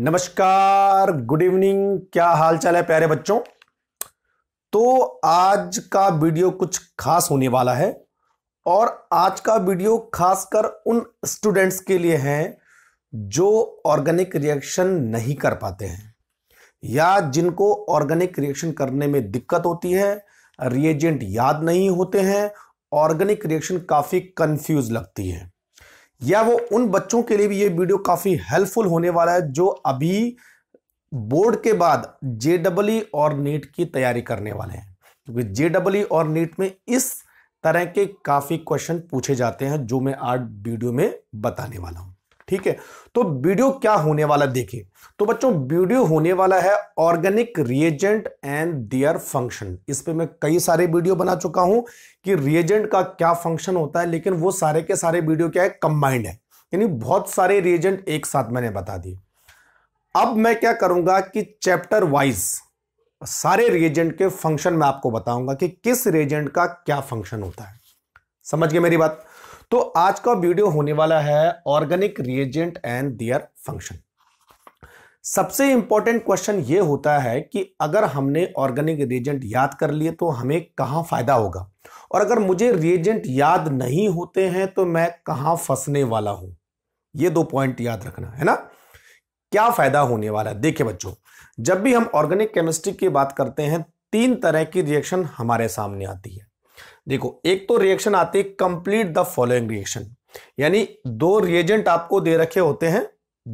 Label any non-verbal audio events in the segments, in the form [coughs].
नमस्कार good evening क्या हाल चाल है प्यारे बच्चों तो आज का वीडियो कुछ खास होने वाला है और आज का वीडियो खासकर उन स्टूडेंट्स के लिए है जो ऑर्गेनिक रिएक्शन नहीं कर पाते हैं या जिनको ऑर्गेनिक रिएक्शन करने में दिक्कत होती है रिएजेंट याद नहीं होते हैं ऑर्गेनिक रिएक्शन काफ़ी कंफ्यूज लगती है या वो उन बच्चों के लिए भी ये वीडियो काफ़ी हेल्पफुल होने वाला है जो अभी बोर्ड के बाद J double e e e और नीट की तैयारी करने वाले हैं क्योंकि जे डबल और नीट में इस तरह के काफ़ी क्वेश्चन पूछे जाते हैं जो मैं आज वीडियो में बताने वाला हूँ ठीक है तो वीडियो क्या होने वाला देखिए तो बच्चों वीडियो होने वाला है organic reagent and their function इस पे मैं कई सारे वीडियो बना चुका हूं कि रिएजेंट का क्या फंक्शन होता है लेकिन वो सारे के सारे वीडियो क्या है कंबाइंड है यानी बहुत सारे रिएजेंट एक साथ मैंने बता दिए अब मैं क्या करूंगा कि चैप्टर वाइज सारे रिएजेंट के फंक्शन मैं आपको बताऊंगा कि किस रिएजेंट का क्या फंक्शन होता है समझ गए मेरी बात तो आज का वीडियो होने वाला है organic reagent and their function सबसे इंपॉर्टेंट क्वेश्चन ये होता है कि अगर हमने ऑर्गेनिक रिएजेंट याद कर लिए तो हमें कहाँ फायदा होगा और अगर मुझे रिएजेंट याद नहीं होते हैं तो मैं कहाँ फंसने वाला हूं ये दो पॉइंट याद रखना है ना क्या फायदा होने वाला है देखिए बच्चों जब भी हम ऑर्गेनिक केमिस्ट्री की बात करते हैं तीन तरह की रिएक्शन हमारे सामने आती है देखो एक तो रिएक्शन आती है कंप्लीट द फॉलोइंग रिएक्शन यानी दो रिएजेंट आपको दे रखे होते हैं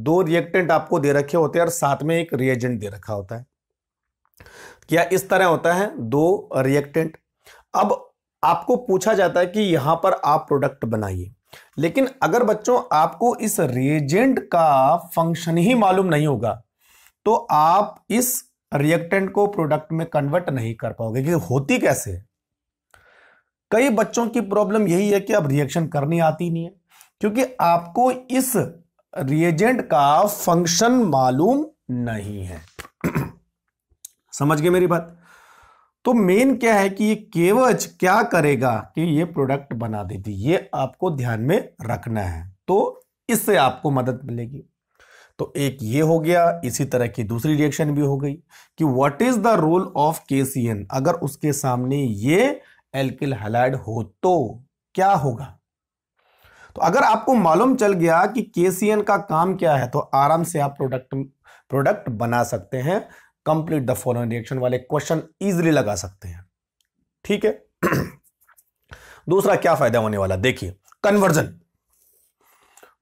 दो रिएक्टेंट आपको दे रखे होते हैं और साथ में एक रिएजेंट दे रखा होता है क्या इस तरह होता है दो रिएक्टेंट अब आपको पूछा जाता है कि यहां पर आप प्रोडक्ट बनाइए लेकिन अगर बच्चों आपको इस रिएजेंट का फंक्शन ही मालूम नहीं होगा तो आप इस रिएक्टेंट को प्रोडक्ट में कन्वर्ट नहीं कर पाओगे कि होती कैसे है कई बच्चों की प्रॉब्लम यही है कि अब रिएक्शन करनी आती नहीं है क्योंकि आपको इस रिएजेंट का फंक्शन मालूम नहीं है [clears throat] समझ गए मेरी बात तो मेन क्या है कि ये केवच क्या करेगा कि ये प्रोडक्ट बना देती ये आपको ध्यान में रखना है तो इससे आपको मदद मिलेगी तो एक ये हो गया इसी तरह की दूसरी रिएक्शन भी हो गई कि what is the role of KCN अगर उसके सामने ये एल्किल हैलाइड हो तो क्या होगा तो अगर आपको मालूम चल गया कि केसीएन का काम क्या है तो आराम से आप प्रोडक्ट प्रोडक्ट बना सकते हैं कंप्लीट द फॉलोइंग रिएक्शन वाले क्वेश्चन इजिली लगा सकते हैं ठीक है [clears throat] दूसरा क्या फायदा होने वाला देखिए कन्वर्जन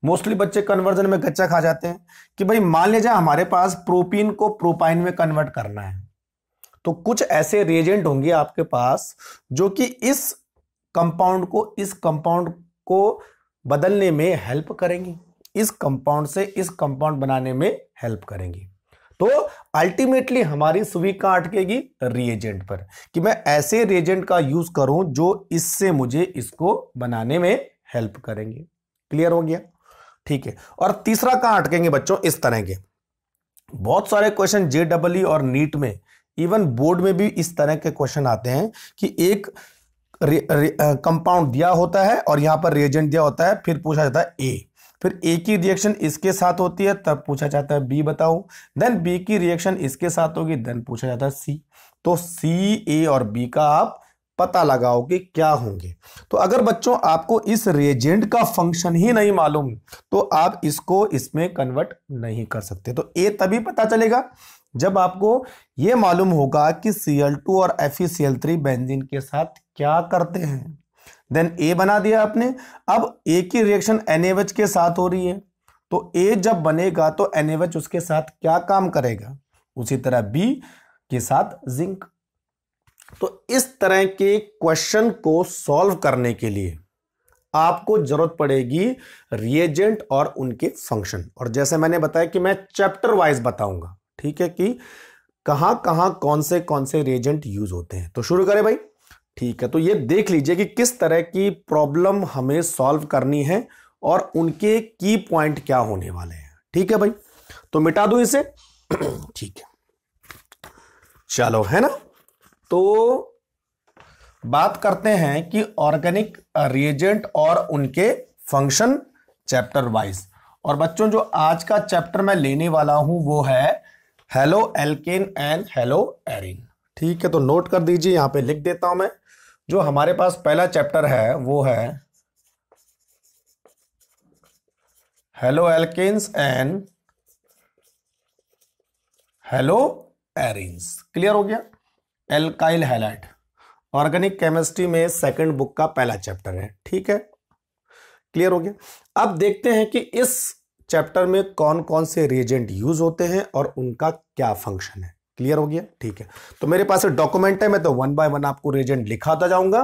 मोस्टली बच्चे कन्वर्जन में गच्चा खा जाते हैं कि भाई मान लीजिए हमारे पास प्रोपीन को प्रोपाइन में कन्वर्ट करना है तो कुछ ऐसे रिएजेंट होंगे आपके पास जो कि इस कंपाउंड को इस कंपाउंड को बदलने में हेल्प करेंगी इस कंपाउंड से इस कंपाउंड बनाने में हेल्प करेंगी तो अल्टीमेटली हमारी सुविधा अटकेगी रिएजेंट पर कि मैं ऐसे रिएजेंट का यूज करूं जो इससे मुझे इसको बनाने में हेल्प करेंगे क्लियर हो गया ठीक है और तीसरा कहां अटकेंगे बच्चों इस तरह के बहुत सारे क्वेश्चन जेडब्ल्यू और नीट में इवन बोर्ड में भी इस तरह के क्वेश्चन आते हैं कि एक कंपाउंड दिया होता है और यहाँ पर रिएजेंट दिया होता है फिर पूछा जाता है ए फिर ए की रिएक्शन इसके साथ होती है तब पूछा जाता है बी बताओ देन बी की रिएक्शन इसके साथ होगी देन पूछा जाता है सी तो सी ए और बी का आप पता लगाओ कि क्या होंगे तो अगर बच्चों आपको इस रिएजेंट का फंक्शन ही नहीं मालूम तो आप इसको इसमें कन्वर्ट नहीं कर सकते तो ए तभी पता चलेगा जब आपको ये मालूम होगा कि सी एल टू और F E C L three benzene के साथ क्या करते हैं देन ए बना दिया आपने अब ए की रिएक्शन एन एवच के साथ हो रही है तो ए जब बनेगा तो एन उसके साथ क्या काम करेगा उसी तरह बी के साथ जिंक तो इस तरह के क्वेश्चन को सॉल्व करने के लिए आपको जरूरत पड़ेगी रिएजेंट और उनके फंक्शन और जैसे मैंने बताया कि मैं चैप्टर वाइज बताऊंगा ठीक है कि कहां कहां कौन से कौन से रेजेंट यूज होते हैं तो शुरू करें भाई ठीक है तो ये देख लीजिए कि किस तरह की प्रॉब्लम हमें सॉल्व करनी है और उनके की पॉइंट क्या होने वाले हैं ठीक है भाई तो मिटा दू इसे [clears throat] ठीक है चलो है ना तो बात करते हैं कि ऑर्गेनिक रिएजेंट और उनके फंक्शन चैप्टर वाइज और बच्चों जो आज का चैप्टर मैं लेने वाला हूं वो है halo alkane and halo arene ठीक है तो नोट कर दीजिए यहाँ पे लिख देता हूँ मैं जो हमारे पास पहला चैप्टर है वो है halo alkanes and halo arenes clear हो गया एल्काइल हेलाइट ऑर्गेनिक केमिस्ट्री में सेकंड बुक का पहला चैप्टर है ठीक है क्लियर हो गया अब देखते हैं कि इस चैप्टर में कौन कौन से रिएजेंट यूज होते हैं और उनका क्या फंक्शन है क्लियर हो गया ठीक है तो मेरे पास डॉक्यूमेंट है मैं तो वन बाय वन आपको रिएजेंट लिखाता जाऊंगा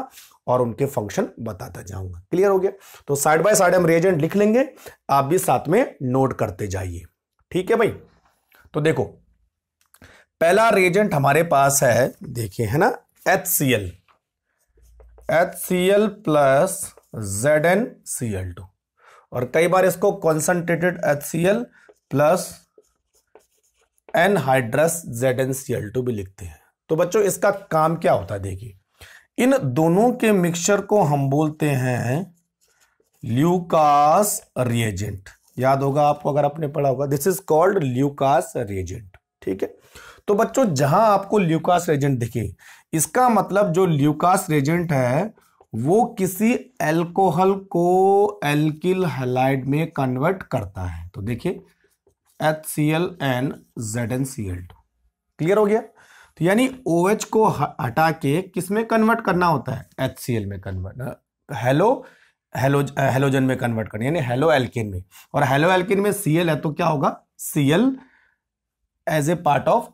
और उनके फंक्शन बताता जाऊंगा क्लियर हो गया तो साइड बाय साइड हम रिएजेंट लिख लेंगे आप भी साथ में नोट करते जाइए ठीक है भाई तो देखो पहला रिएजेंट हमारे पास है देखिए है ना H C L H C L plus Z N C L two और कई बार इसको concentrated H C L plus anhydrous Z N C L two भी लिखते हैं तो बच्चों इसका काम क्या होता है देखिए इन दोनों के मिक्सचर को हम बोलते हैं ल्यूकास रिएजेंट याद होगा आपको अगर आपने पढ़ा होगा this is called Lucas reagent ठीक है तो बच्चों जहां आपको ल्यूकास रेजेंट दिखे इसका मतलब जो ल्यूकास रेजेंट है वो किसी एल्कोहल को एल्किल हेलाइड में कन्वर्ट करता है तो देखिए H C L and Z N C L two clear हो गया तो यानी ओ OH को हटा के किस में कन्वर्ट करना होता है एच सी एल में कन्वर्ट हेलो हेलो हेलोजन में कन्वर्ट करना यानी हेलो एल्किन में और हेलो एल्किन में सी एल है तो क्या होगा C L as a part of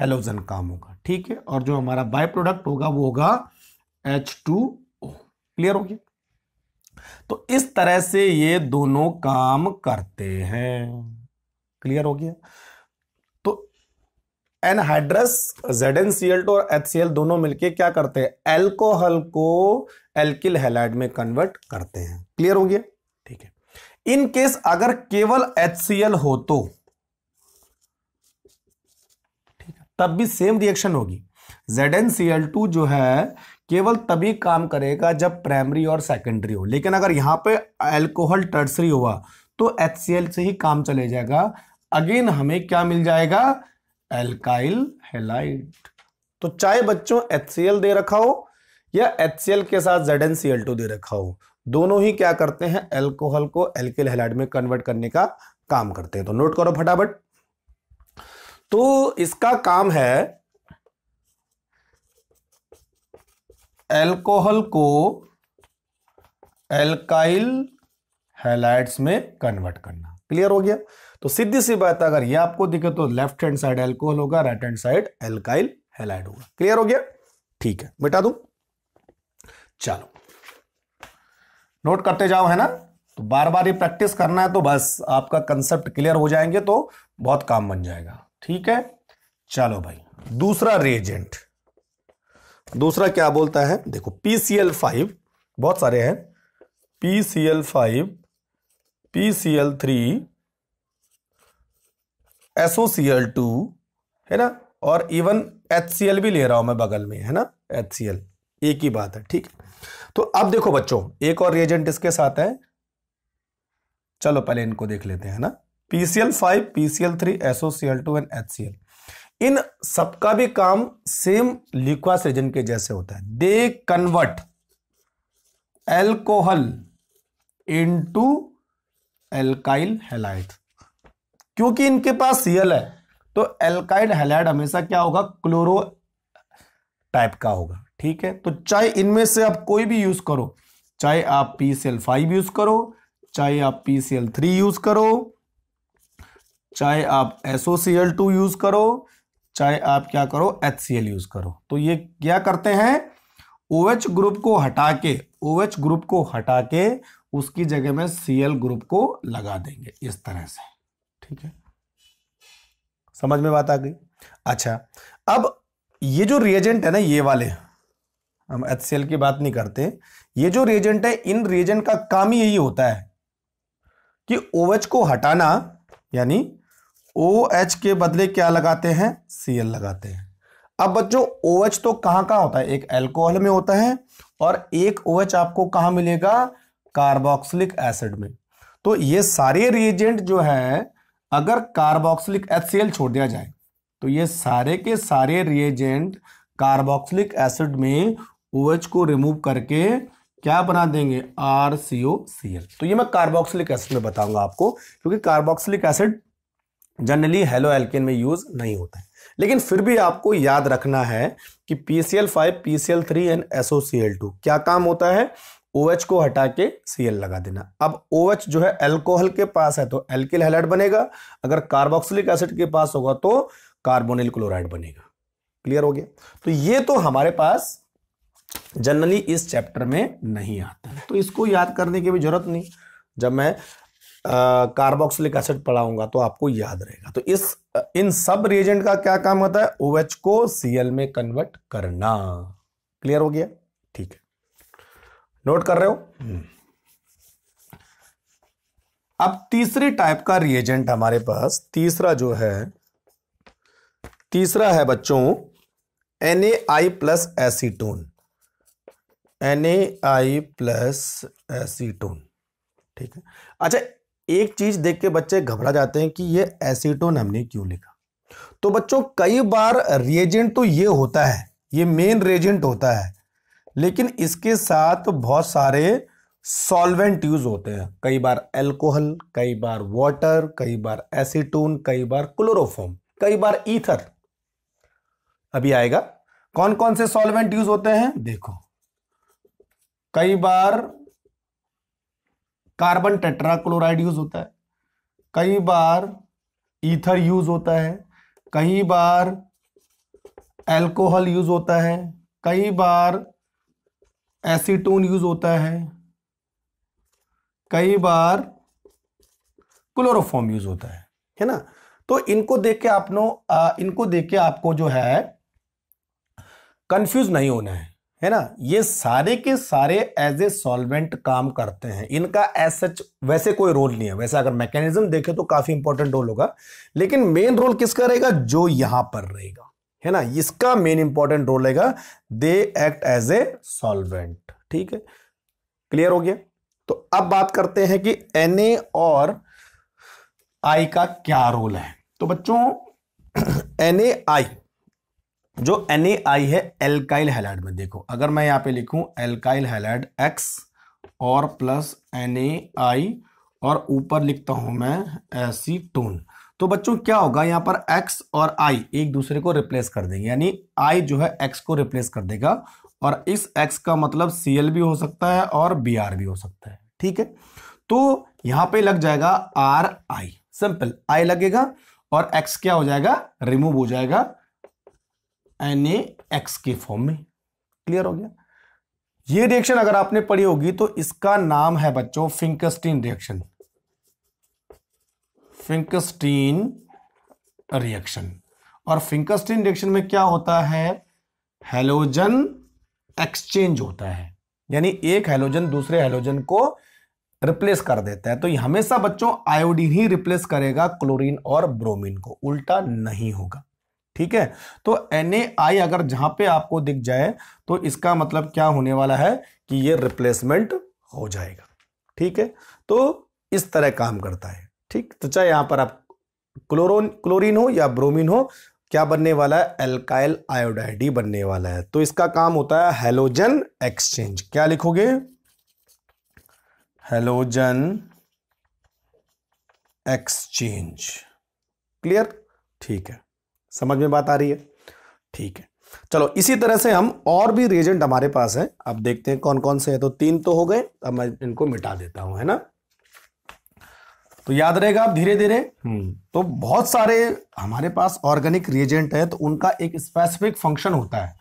halogen काम होगा ठीक है और जो हमारा बाय प्रोडक्ट होगा वो होगा एच टू क्लियर हो गया तो इस तरह से ये दोनों काम करते हैं क्लियर हो गया तो anhydrous Z N C L two और एच सी एल दोनों मिलके क्या करते हैं एल्कोहल को एल्किल हेलाइड में कन्वर्ट करते हैं क्लियर हो गया ठीक है इन केस अगर केवल HCl हो तो ठीक है तब भी सेम रिएक्शन होगी जेड टू जो है केवल तभी काम करेगा जब प्राइमरी और सेकेंडरी हो लेकिन अगर यहाँ पे एल्कोहल टर्सरी हुआ तो एच से ही काम चले जाएगा अगेन हमें क्या मिल जाएगा एल्काइल हेलाइट तो चाहे बच्चों एच दे रखा हो या एच के साथ जेड दे रखा हो दोनों ही क्या करते हैं एल्कोहल को एल्किल हेलाइट में कन्वर्ट करने का काम करते हैं तो नोट करो फटाफट तो इसका काम है एल्कोहल को एल्काइल हैलाइड्स में कन्वर्ट करना क्लियर हो गया तो सीधी सी बात अगर ये आपको दिखे तो लेफ्ट हैंड साइड एल्कोहल होगा right hand side alkyl halide होगा क्लियर हो गया ठीक है मिटा दू चलो नोट करते जाओ है ना तो बार बार ये प्रैक्टिस करना है तो बस आपका कंसेप्ट क्लियर हो जाएंगे तो बहुत काम बन जाएगा ठीक है चलो भाई दूसरा रेजेंट दूसरा क्या बोलता है देखो PCL5 फाइव बहुत सारे हैं P C L five P C L three two है ना और इवन एच सी एल भी ले रहा हूं मैं बगल में है ना एच सी एल एक ही बात है ठीक तो अब देखो बच्चों एक और रिएजेंट इसके साथ है चलो पहले इनको देख लेते हैं ना PCL five PCL three two and H C L इन सबका भी काम सेम लिक्वास रेजन के जैसे होता है they convert alcohol into alkyl halide क्योंकि इनके पास सीएल है तो एल्काइड हेलाइड हमेशा क्या होगा क्लोरो टाइप का होगा ठीक है तो चाहे इनमें से आप कोई भी यूज करो चाहे आप पीसीएल फाइव यूज करो चाहे आप P C L three use करो चाहे आप एसओसीएल टू यूज करो चाहे आप क्या करो एच यूज़ करो तो ये क्या करते हैं ओ OH ग्रुप को हटा के ओ OH ग्रुप को हटा के उसकी जगह में सी एल ग्रुप को लगा देंगे इस तरह से ठीक है समझ में बात आ गई अच्छा अब ये जो रिएजेंट है ना ये वाले हम एच सी एल की बात नहीं करते ये जो रिएजेंट है इन रिएजेंट का काम ही यही होता है कि ओ OH को हटाना यानी ओ एच के बदले क्या लगाते हैं सी एल लगाते हैं अब बच्चों ओ एच तो कहां कहां होता है एक एल्कोहल में होता है और एक ओ एच आपको कहां मिलेगा कार्बोक्सिलिक एसिड में तो ये सारे रिएजेंट जो है अगर कार्बोक्सिलिक एच छोड़ दिया जाए तो ये सारे के सारे रिएजेंट कार्बोक्सिलिक एसिड में ओ को रिमूव करके क्या बना देंगे आर सी ओ सी एल तो ये मैं कार्बोक्सिलिक एसिड में बताऊंगा आपको क्योंकि carboxylic acid generally halo alkane में यूज नहीं होता है लेकिन फिर भी आपको याद रखना है कि P C L five P C L three and SO C L two क्या काम होता है ओ OH को हटा के सी एल लगा देना अब ओ OH जो है एल्कोहल के पास है तो एल्किल हेलाइड बनेगा अगर कार्बोक्सिलिक एसिड के पास होगा तो कार्बोनिल क्लोराइड बनेगा क्लियर हो गया तो ये तो हमारे पास जनरली इस चैप्टर में नहीं आता है तो इसको याद करने की भी जरूरत नहीं जब मैं कार्बोक्सिलिक एसिड पढ़ाऊंगा तो आपको याद रहेगा तो इस इन सब रिएजेंट का क्या काम होता है ओएच OH को सीएल में कन्वर्ट करना क्लियर हो गया ठीक है नोट कर रहे हो हम्म। अब तीसरी टाइप का रिएजेंट हमारे पास तीसरा जो है तीसरा है बच्चों N A I plus acetone N A I plus acetone ठीक है अच्छा एक चीज देख के बच्चे घबरा जाते हैं कि ये एसीटोन हमने क्यों लिखा तो बच्चों कई बार रिएजेंट तो ये होता है ये मेन रिएजेंट होता है लेकिन इसके साथ बहुत सारे सॉल्वेंट यूज होते हैं कई बार एल्कोहल कई बार वाटर कई बार एसीटोन कई बार क्लोरोफॉर्म कई बार ईथर अभी आएगा कौन कौन से सॉल्वेंट यूज होते हैं देखो कई बार कार्बन टेट्राक्लोराइड यूज होता है कई बार ईथर यूज होता है कई बार एल्कोहल यूज होता है कई बार एसीटोन यूज होता है कई बार क्लोरोफॉर्म यूज होता है है ना तो इनको देख के आप इनको देख के आपको जो है कंफ्यूज नहीं होना है है ना ये सारे के सारे एज ए सॉल्वेंट काम करते हैं इनका एज सच वैसे कोई रोल नहीं है वैसे अगर मैकेनिज्म देखें तो काफी इंपॉर्टेंट रोल होगा लेकिन मेन रोल किसका रहेगा जो यहां पर रहेगा है ना इसका मेन इंपॉर्टेंट रोल रहेगा they act as a solvent ठीक है क्लियर हो गया तो अब बात करते हैं कि एन और आई का क्या रोल है तो बच्चों एन [clears throat] आई जो एन है एल्काइल हैलाइड में देखो अगर मैं यहाँ पे लिखूं एल्काइल हैलाइड एक्स और प्लस एन और ऊपर लिखता हूं मैं टोन तो बच्चों क्या होगा यहाँ पर x और i एक दूसरे को रिप्लेस कर देंगे यानी i जो है x को रिप्लेस कर देगा और इस x का मतलब Cl भी हो सकता है और Br भी हो सकता है ठीक है तो यहाँ पे लग जाएगा Ri सिंपल I लगेगा और x क्या हो जाएगा रिमूव हो जाएगा एन एक्स के फॉर्म में क्लियर हो गया ये रिएक्शन अगर आपने पढ़ी होगी तो इसका नाम है बच्चों फिंकस्टीन रिएक्शन फिंकस्टीन रिएक्शन और फिंकस्टीन रिएक्शन में क्या होता है हेलोजन एक्सचेंज होता है यानी एक हेलोजन दूसरे हेलोजन को रिप्लेस कर देता है तो हमेशा बच्चों आयोडीन ही रिप्लेस करेगा क्लोरीन और ब्रोमीन को उल्टा नहीं होगा ठीक है तो एन अगर जहां पे आपको दिख जाए तो इसका मतलब क्या होने वाला है कि ये रिप्लेसमेंट हो जाएगा ठीक है तो इस तरह काम करता है ठीक तो चाहे यहां पर आप क्लोरोन क्लोरीन हो या ब्रोमीन हो क्या बनने वाला है एल्काइल आयोडाइड ही बनने वाला है तो इसका काम होता है हेलोजन एक्सचेंज क्या लिखोगे हेलोजन एक्सचेंज क्लियर ठीक है समझ में बात आ रही है ठीक है चलो इसी तरह से हम और भी रेजेंट हमारे पास है अब देखते हैं कौन कौन से है तो तीन तो हो गए अब मैं इनको मिटा देता हूं है ना तो याद रहेगा आप धीरे धीरे हम्म। तो बहुत सारे हमारे पास ऑर्गेनिक रिएजेंट है तो उनका एक स्पेसिफिक फंक्शन होता है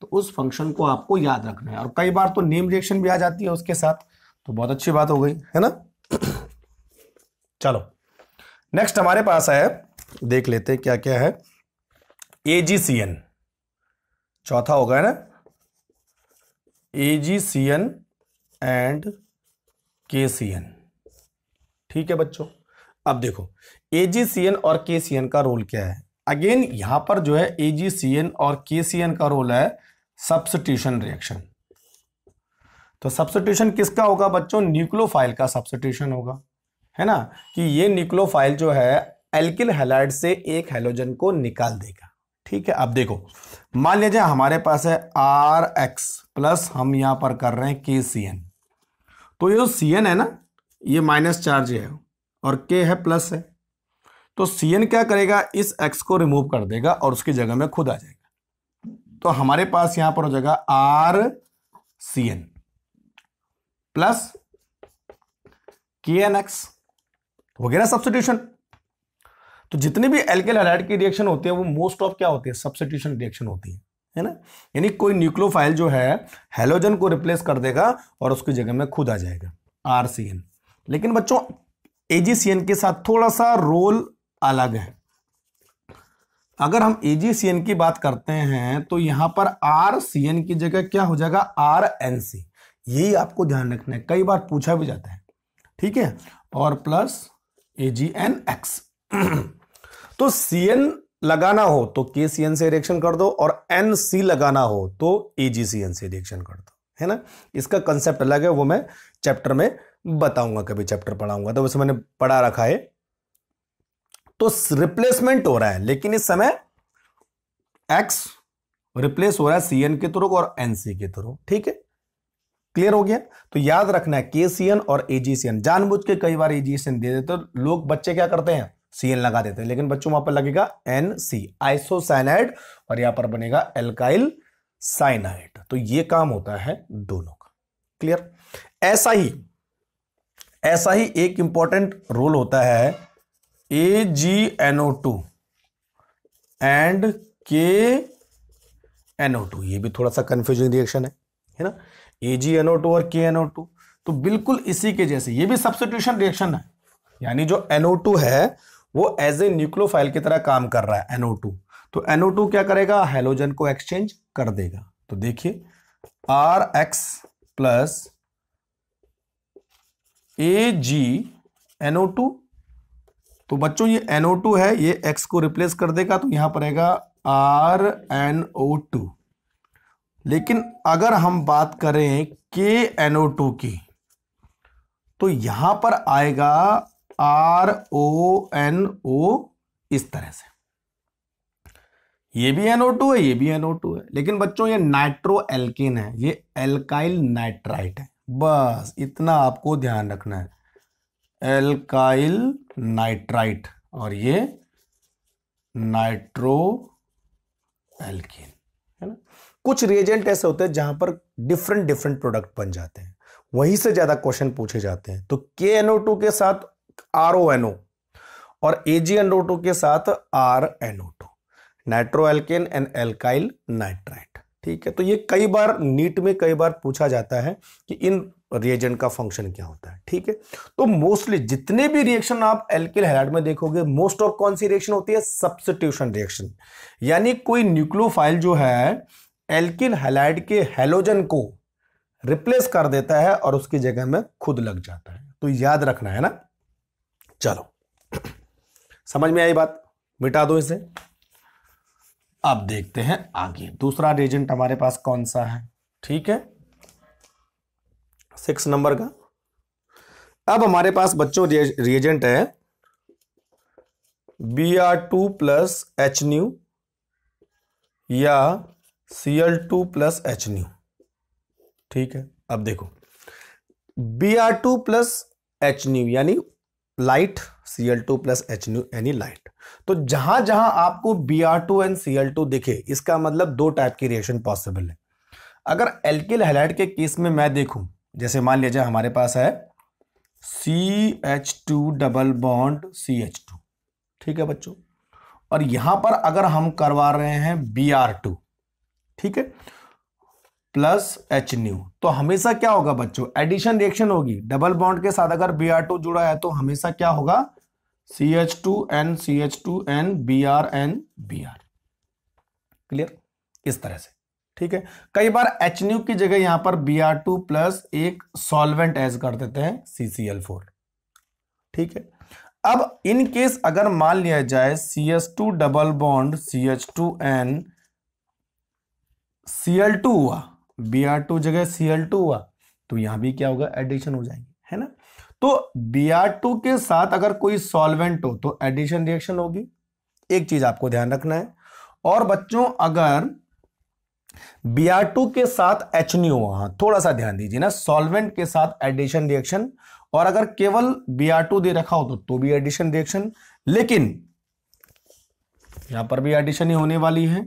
तो उस फंक्शन को आपको याद रखना है और कई बार तो नेम रिएक्शन भी आ जाती है उसके साथ तो बहुत अच्छी बात हो गई है ना [coughs] चलो नेक्स्ट हमारे पास है देख लेते हैं क्या क्या है ए जी सी एन चौथा होगा ना ए जी सी एन एंड के सी एन ठीक है बच्चों अब देखो ए जी सी एन और के सी एन का रोल क्या है अगेन यहां पर जो है ए जी सी एन और के सी एन का रोल है सब्सटीट्यूशन रिएक्शन तो सब्सिट्यूशन किसका होगा बच्चों न्यूक्लोफाइल का सब्सिट्यूशन होगा है ना कि ये न्यूक्लोफाइल जो है एल्किल हेलाइड से एक हेलोजन को निकाल देगा ठीक है अब देखो मान लीजिए हमारे पास है आर एक्स प्लस हम यहां पर कर रहे हैं के सी एन तो ये जो सी एन है ना ये माइनस चार्ज है और के है प्लस है तो सी एन क्या करेगा इस एक्स को रिमूव कर देगा और उसकी जगह में खुद आ जाएगा तो हमारे पास यहां पर हो जाएगा R C N plus K N X हो गया ना तो जितने भी एल्केल हलाइड की रिएक्शन होते हैं वो मोस्ट ऑफ क्या होते हैं सब्सिट्यूशन रिएक्शन होती है है ना यानी कोई न्यूक्लोफाइल जो है हेलोजन को रिप्लेस कर देगा और उसकी जगह में खुद आ जाएगा आर लेकिन बच्चों एजीसीएन के साथ थोड़ा सा रोल अलग है अगर हम एजीसीएन की बात करते हैं तो यहां पर आर एन की जगह क्या हो जाएगा आर एन सी यही आपको ध्यान रखना है कई बार पूछा भी जाता है ठीक है और plus A G N X तो सी एन लगाना हो तो के सी एन से रिएक्शन कर दो और एन सी लगाना हो तो ए जी सी एन से रिएक्शन कर दो है ना इसका कंसेप्ट अलग है वो मैं चैप्टर में बताऊंगा कभी चैप्टर पढ़ाऊंगा तो वैसे मैंने पढ़ा रखा है तो रिप्लेसमेंट हो रहा है लेकिन इस समय एक्स रिप्लेस हो रहा है सी एन के थ्रू और एन सी के थ्रू ठीक है क्लियर हो गया तो याद रखना है के सी एन और ए जी सी एन जानबूझ के कई बार ए जी सी एन दे देते तो लोग बच्चे क्या करते हैं सी एन लगा देते हैं लेकिन बच्चों वहां पर लगेगा एन सी आइसोसाइनाइड और यहां पर बनेगा एल्काइल साइनाइड तो ये काम होता है दोनों का क्लियर ऐसा ही ऐसा ही एक इंपॉर्टेंट रोल होता है A G NO two and K NO two ये भी थोड़ा सा कंफ्यूजिंग रिएक्शन है है ना ए जी एनओ टू और के एनओ टू तो बिल्कुल इसी के जैसे ये भी सब्सिट्यूशन रिएक्शन है यानी जो एनओ टू है वो एज ए न्यूक्लोफाइल की तरह काम कर रहा है एनओ तो एनओ क्या करेगा हेलोजन को एक्सचेंज कर देगा तो देखिए R X plus A G NO two तो बच्चों ये NO2 टू है ये एक्स को रिप्लेस कर देगा तो यहां पर आएगा आर एन ओ टू लेकिन अगर हम बात करें के एनओ टू की तो यहां पर आएगा आर ओ एन ओ इस तरह से ये भी एनओ टू है ये भी एनओ टू है लेकिन बच्चों ये नाइट्रो एल्किन है ये एल्काइल नाइट्राइट है बस इतना आपको ध्यान रखना है एल्काइल नाइट्राइट और ये नाइट्रो एल्किन है ना कुछ रिएजेंट ऐसे होते हैं जहां पर डिफरेंट डिफरेंट प्रोडक्ट बन जाते हैं वहीं से ज्यादा क्वेश्चन पूछे जाते हैं तो के टू के साथ आर ओ एन ओ और एजीएन टू के साथ R NO two nitro alkane and alkyl nitrite ठीक है तो ये कई बार नीट में कई बार पूछा जाता है कि इन रिएजेंट का फंक्शन क्या होता है ठीक है तो मोस्टली जितने भी रिएक्शन आप एल्किल हैलाइड में देखोगे मोस्ट ऑफ कौन सी रिएक्शन होती है सब्सिट्यूशन रिएक्शन यानी कोई न्यूक्लियोफाइल जो है एल्किल हैलाइड के हेलोजन को रिप्लेस कर देता है और उसकी जगह में खुद लग जाता है तो याद रखना है ना चलो समझ में आई बात मिटा दो इसे अब देखते हैं आगे दूसरा रेजेंट हमारे पास कौन सा है ठीक है सिक्स नंबर का अब हमारे पास बच्चों रिएजेंट है B R two plus H nu या C L two plus H nu ठीक है अब देखो B R two plus H nu यानी light C L two plus H nu light तो जहां जहां आपको B R two and C L two दिखे इसका मतलब दो टाइप की रिएक्शन पॉसिबल है अगर एल्किल हेलाइट के केस में मैं देखूं जैसे मान लीजिए हमारे पास है C H two double bond C H two ठीक है बच्चों और यहां पर अगर हम करवा रहे हैं बी आर टू ठीक है प्लस एच न्यू तो हमेशा क्या होगा बच्चों एडिशन रिएक्शन होगी डबल बॉन्ड के साथ अगर बी आर टू जुड़ा है तो हमेशा क्या होगा C H two N C H two N B R N B R clear इस तरह से ठीक है कई बार एच न्यू की जगह यहां पर बी आर टू प्लस एक सॉल्वेंट एज कर देते हैं सी सी एल फोर ठीक है अब इन केस अगर मान लिया जाए C H two double bond C H two N C L two हुआ बी आर टू जगह सी एल टू हुआ तो यहां भी क्या होगा एडिशन हो जाएंगे है ना तो बी आर टू के साथ अगर कोई सॉल्वेंट हो तो एडिशन रिएक्शन होगी एक चीज आपको ध्यान रखना है और बच्चों अगर बी आर टू के साथ एच न्यू हाँ थोड़ा सा ध्यान दीजिए ना सॉल्वेंट के साथ एडिशन रिएक्शन और अगर केवल बी आर टू दे रखा हो तो, तो भी एडिशन रिएक्शन लेकिन यहां पर भी एडिशन ही होने वाली है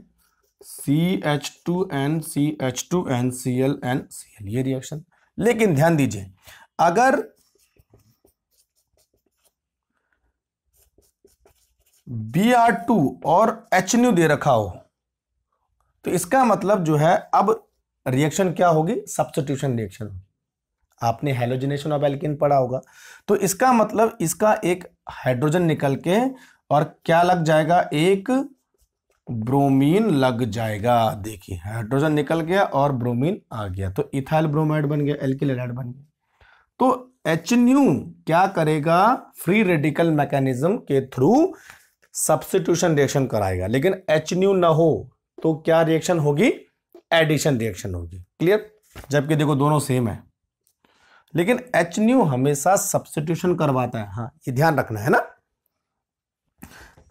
C H two N C H two N C L N C L ये रिएक्शन लेकिन ध्यान दीजिए अगर बी आर टू और एच न्यू दे रखा हो तो इसका मतलब जो है अब रिएक्शन क्या होगी सब्सटीट्यूशन रिएक्शन होगी आपने हेलोजिनेशन ऑफ एल्किन पढ़ा होगा तो इसका मतलब इसका एक हाइड्रोजन निकल के और क्या लग जाएगा एक ब्रोमीन लग जाएगा देखिए हाइड्रोजन निकल गया और ब्रोमीन आ गया तो इथाइल ब्रोमाइड बन गया एल्किल बन गया तो एच क्या करेगा फ्री रेडिकल मैकेनिज्म के थ्रू सब्सिट्यूशन रिएक्शन कराएगा लेकिन एच ना हो तो क्या रिएक्शन होगी एडिशन रिएक्शन होगी क्लियर जबकि देखो दोनों सेम है लेकिन एच हमेशा सब्सिट्यूशन करवाता है हाँ ये ध्यान रखना है ना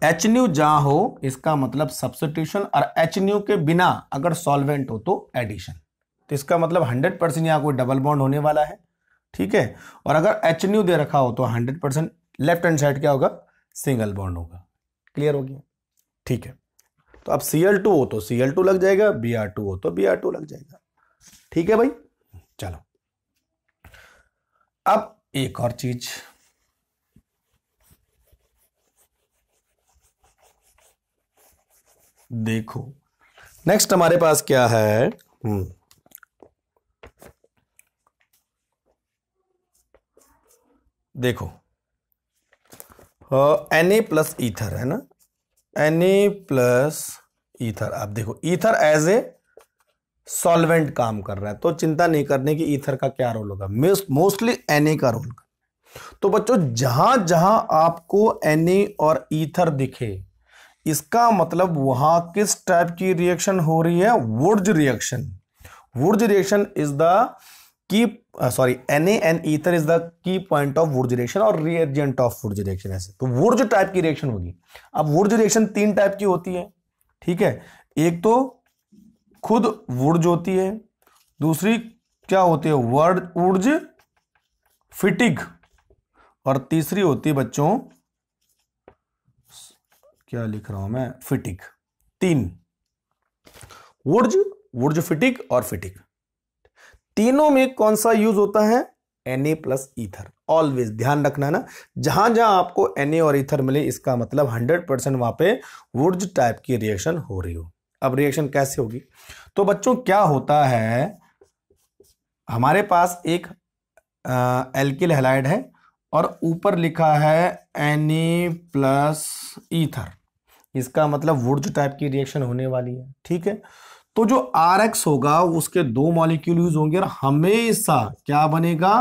एच न्यू जहां हो इसका मतलब सब्सिट्यूशन और एच न्यू के बिना अगर सॉल्वेंट हो तो एडिशन तो इसका मतलब 100 परसेंट यहां कोई डबल बॉन्ड होने वाला है ठीक है और अगर एच न्यू दे रखा हो तो 100 परसेंट लेफ्ट हैंड साइड क्या होगा सिंगल बॉन्ड होगा क्लियर हो गया ठीक है तो अब सी एल टू हो तो सी एल टू लग जाएगा बी आर टू हो तो बी आर टू लग जाएगा ठीक है भाई चलो अब एक और चीज़ देखो नेक्स्ट हमारे पास क्या है हम्म। देखो एन ए प्लस ईथर है ना एन ए प्लस ईथर आप देखो ईथर एज ए सॉल्वेंट काम कर रहा है तो चिंता नहीं करने की ईथर का क्या रोल होगा मोस्टली एन का रोल तो बच्चों जहां जहां आपको एन और ईथर दिखे इसका मतलब वहाँ किस टाइप की रिएक्शन हो रही है Wurtz reaction Wurtz reaction is the key sorry N A in ether is the key point of Wurtz reaction और रिएजेंट ऑफ वुर्ज रिएक्शन ऐसे तो वुर्ज टाइप की रिएक्शन होगी अब वुर्ज रिएक्शन तीन टाइप की होती है ठीक है एक तो खुद वुर्ज होती है दूसरी क्या होती है वर्ड ऊर्ज फिटिक और तीसरी होती है बच्चों क्या लिख रहा हूं मैं फिटिक तीन वुर्ज वुर्ज फिटिक और फिटिक तीनों में कौन सा यूज होता है एन प्लस ईथर ऑलवेज ध्यान रखना ना जहां जहां आपको एन और ईथर मिले इसका मतलब हंड्रेड परसेंट वहां पर वुर्ज टाइप की रिएक्शन हो रही हो अब रिएक्शन कैसे होगी तो बच्चों क्या होता है हमारे पास एक एल्किल हेलाइड है और ऊपर लिखा है ए प्लस ईथर इसका मतलब वुड्स टाइप की रिएक्शन होने वाली है ठीक है तो जो आर एक्स होगा उसके दो मॉलिक्यूल यूज होंगे और हमेशा क्या बनेगा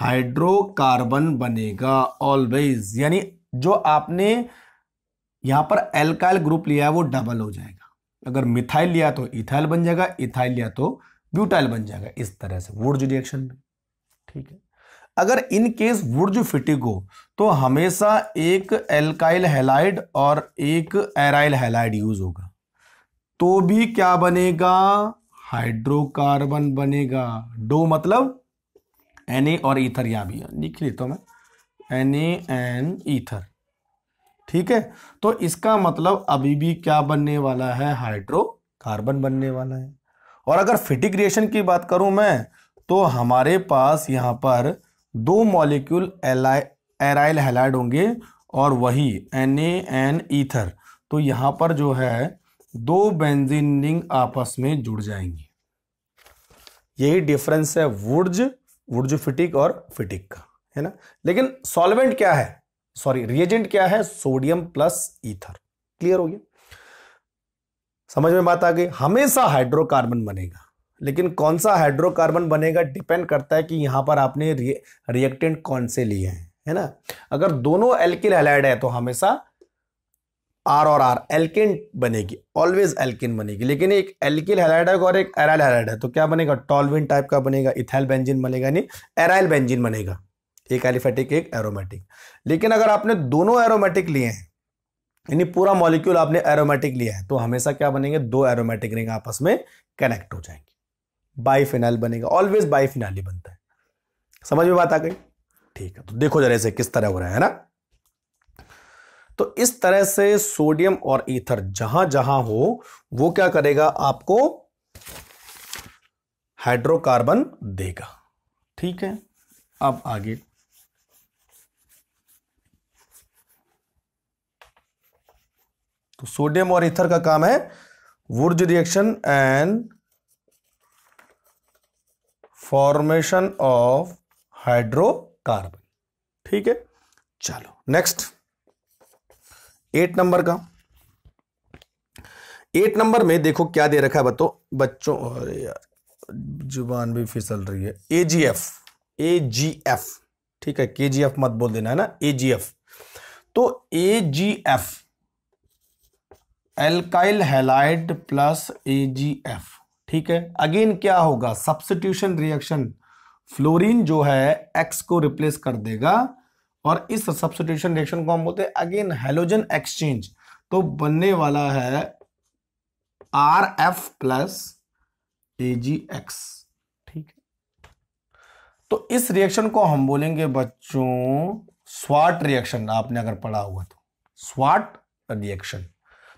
हाइड्रोकार्बन बनेगा ऑलवेज यानी जो आपने यहां पर एल्काइल ग्रुप लिया है वो डबल हो जाएगा अगर मिथाइल लिया तो इथाइल बन जाएगा इथाइल लिया तो ब्यूटाइल बन जाएगा इस तरह से वुड्स रिएक्शन में ठीक है अगर इन केस वुर्ज फिटिक हो तो हमेशा एक एल्काइल हेलाइड और एक एराइल हेलाइड यूज होगा तो भी क्या बनेगा हाइड्रोकार्बन बनेगा डो मतलब एन और ईथर यहां भी लिख लेता हूं मैं एन एन ईथर ठीक है तो इसका मतलब अभी भी क्या बनने वाला है हाइड्रोकार्बन बनने वाला है और अगर फिटिक रिएशन की बात करूं मैं तो हमारे पास यहां पर दो मॉलिक्यूल एराइल हेलाइड होंगे और वही एन एन ईथर तो यहाँ पर जो है दो बेंजीन रिंग आपस में जुड़ जाएंगी यही डिफरेंस है वुड्ज वुड्ज फिटिक और फिटिक का है ना लेकिन सॉल्वेंट क्या है सॉरी रिएजेंट क्या है सोडियम प्लस ईथर क्लियर हो गया समझ में बात आ गई हमेशा हाइड्रोकार्बन बनेगा लेकिन कौन सा हाइड्रोकार्बन बनेगा डिपेंड करता है कि यहाँ पर आपने रिएक्टेंट कौन से लिए हैं है ना अगर दोनों एल्किल हेलाइड है तो हमेशा आर और आर एल्किन बनेगी ऑलवेज एल्किन बनेगी लेकिन एक एल्किल हेलाइड है और एक एराइल हेलाइड है तो क्या बनेगा टॉलविन टाइप का बनेगा इथाइल बेंजिन बनेगा नहीं एराइल बेंजिन बनेगा एक एलिफेटिक एक एरोमेटिक लेकिन अगर आपने दोनों एरोमेटिक लिए हैं यानी पूरा मॉलिक्यूल आपने एरोमेटिक लिया है तो हमेशा क्या बनेंगे दो एरोमेटिक रिंग आपस में कनेक्ट हो जाएंगे बाईफिनाइल बनेगा ऑलवेज बाईफिनाइल ही बनता है समझ में बात आ गई ठीक है तो देखो जरा इसे किस तरह हो रहा है ना तो इस तरह से सोडियम और ईथर जहां जहां हो वो क्या करेगा आपको हाइड्रोकार्बन देगा ठीक है अब आगे तो सोडियम और ईथर का काम है Wurtz reaction and formation of hydrocarbon ठीक है चलो नेक्स्ट एट नंबर का एट नंबर में देखो क्या दे रखा है बतो बच्चों यार जुबान भी फिसल रही है AGF AGF A G F ठीक है के जी एफ मत बोल देना है ना एजीएफ तो A G F alkyl halide plus A G F ठीक है अगेन क्या होगा सब्सिट्यूशन रिएक्शन फ्लोरीन जो है एक्स को रिप्लेस कर देगा और इस सब्सिट्यूशन रिएक्शन को हम बोलते हैं अगेन हेलोजन एक्सचेंज तो बनने वाला है R F plus A G X ठीक है तो इस रिएक्शन को हम बोलेंगे बच्चों स्वाट रिएक्शन आपने अगर पढ़ा हुआ तो स्वाट रिएक्शन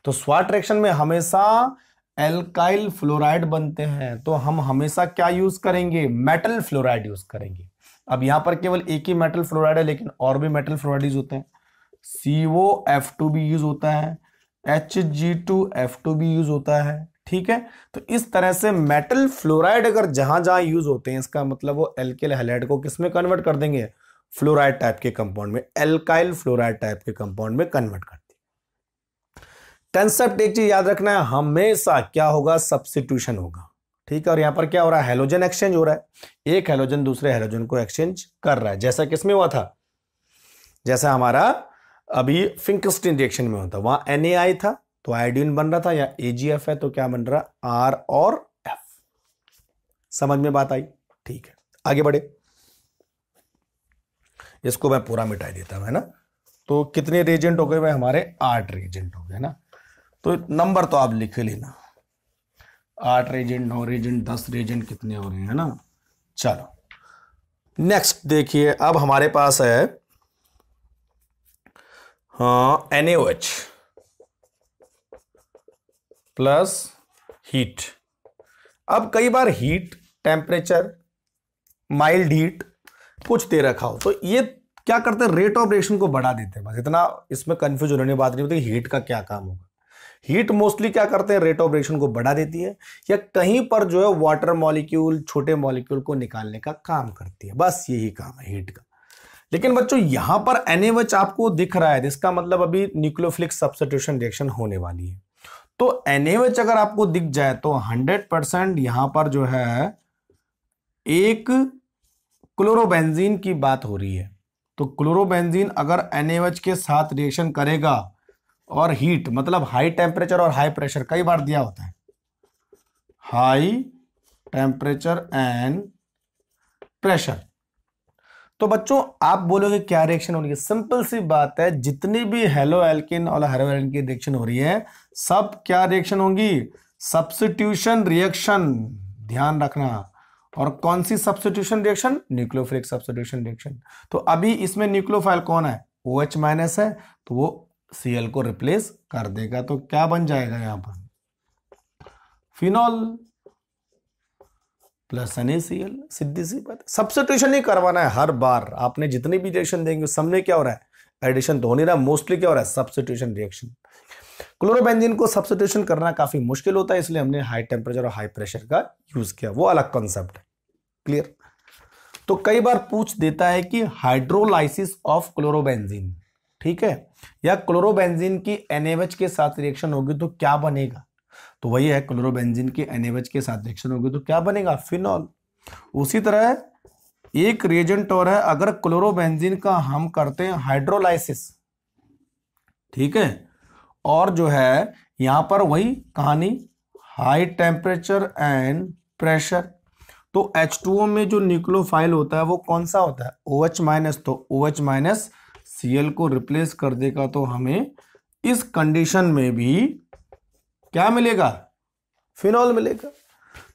तो स्वाट रिएक्शन में हमेशा एल्काइल फ्लोराइड बनते हैं तो हम हमेशा क्या यूज करेंगे मेटल फ्लोराइड यूज करेंगे अब यहां पर केवल एक ही मेटल फ्लोराइड है लेकिन और भी मेटल फ्लोराइड यूज होते हैं सीओ एफ टू भी यूज होता है H G two F two भी यूज होता है ठीक है तो इस तरह से मेटल फ्लोराइड अगर जहां जहां यूज होते हैं इसका मतलब वो एल्केल हेलाइड को किस में कन्वर्ट कर देंगे फ्लोराइड टाइप के कंपाउंड में एल्काइल फ्लोराइड टाइप के कंपाउंड में कन्वर्ट कर कंसेप्ट एक चीज याद रखना है हमेशा क्या होगा सब्सिट्यूशन होगा ठीक है और यहां पर क्या हो रहा है हेलोजन एक्सचेंज हो रहा है एक हेलोजन दूसरे हेलोजन को एक्सचेंज कर रहा है जैसा किसमें हुआ था जैसा हमारा अभी फिंकस्टिन रिएक्शन में होता वहां एन था तो आईडीन बन रहा था या एजीएफ है तो क्या बन रहा आर और एफ समझ में बात आई ठीक है आगे बढ़े इसको मैं पूरा मिटाई देता हूं है ना तो कितने रेजेंट हो गए भाई हमारे आठ रेजेंट हो गए ना तो नंबर तो आप लिख लेना आठ रेजेंट नौ रेजेंट दस रेजेंट कितने हो रहे हैं ना चलो नेक्स्ट देखिए अब हमारे पास है हाँ एन एच प्लस हीट अब कई बार हीट टेम्परेचर माइल्ड हीट कुछ दे रखा हो तो ये क्या करते हैं रेट ऑफ रिएक्शन को बढ़ा देते हैं बस इतना इसमें कंफ्यूज होने की बात नहीं होती हीट का क्या काम होगा हीट मोस्टली क्या करते हैं रेट ऑफ रिएक्शन को बढ़ा देती है या कहीं पर जो है वाटर मॉलिक्यूल छोटे मॉलिक्यूल को निकालने का काम करती है बस यही काम है हीट का लेकिन बच्चों यहां पर एनएवएच आपको दिख रहा है इसका मतलब अभी न्यूक्लियोफिलिक सब्सटीट्यूशन रिएक्शन होने वाली है तो एनएवएच अगर आपको दिख जाए तो हंड्रेड परसेंट यहां पर जो है एक क्लोरोबेंजीन की बात हो रही है तो क्लोरोबेंजीन अगर एनएवएच के साथ रिएक्शन करेगा और हीट मतलब हाई टेम्परेचर और हाई प्रेशर कई बार दिया होता है हाई टेम्परेचर एंड प्रेशर तो बच्चों आप बोलोगे क्या रिएक्शन होनी है सिंपल सी बात है जितनी भी हेलो एल्किन और हेलो एल्किन की रिएक्शन हो रही है सब क्या रिएक्शन होंगी सब्सिट्यूशन रिएक्शन ध्यान रखना और कौन सी substitution reaction nucleophilic substitution reaction तो अभी इसमें न्यूक्लियोफाइल कौन है ओ OH माइनस है तो वो सी एल को रिप्लेस कर देगा तो क्या बन जाएगा यहां पर phenol plus N A C L सीधी सी बात सब्सटीट्यूशन ही करवाना है हर बार आपने जितनी भी रिएक्शन देंगे सबने क्या हो रहा है एडिशन तो हो नहीं रहा मोस्टली क्या हो रहा है सब्सिट्यूशन रिएक्शन क्लोरोबेंजीन को सब्सिट्यूशन करना काफी मुश्किल होता है इसलिए हमने हाई टेम्परेचर और हाई प्रेशर का यूज किया वो अलग कॉन्सेप्ट है क्लियर तो कई बार पूछ देता है कि हाइड्रोलाइसिस ऑफ क्लोरोबेंजीन ठीक है या क्लोरोबेंजीन की एनएवएच के साथ रिएक्शन होगी तो क्या बनेगा तो वही है क्लोरोबेंजीन के एनएवएच के साथ रिएक्शन होगी तो क्या बनेगा फिनॉल उसी तरह एक रिएजेंट और है अगर क्लोरोबेंजीन का हम करते हैं हाइड्रोलाइसिस ठीक है और जो है यहां पर वही कहानी हाई टेम्परेचर एंड प्रेशर तो H2O में जो न्यूक्लोफाइल होता है वो कौन सा होता है OH माइनस तो OH माइनस सी को रिप्लेस कर देगा तो हमें इस कंडीशन में भी क्या मिलेगा फिनॉल मिलेगा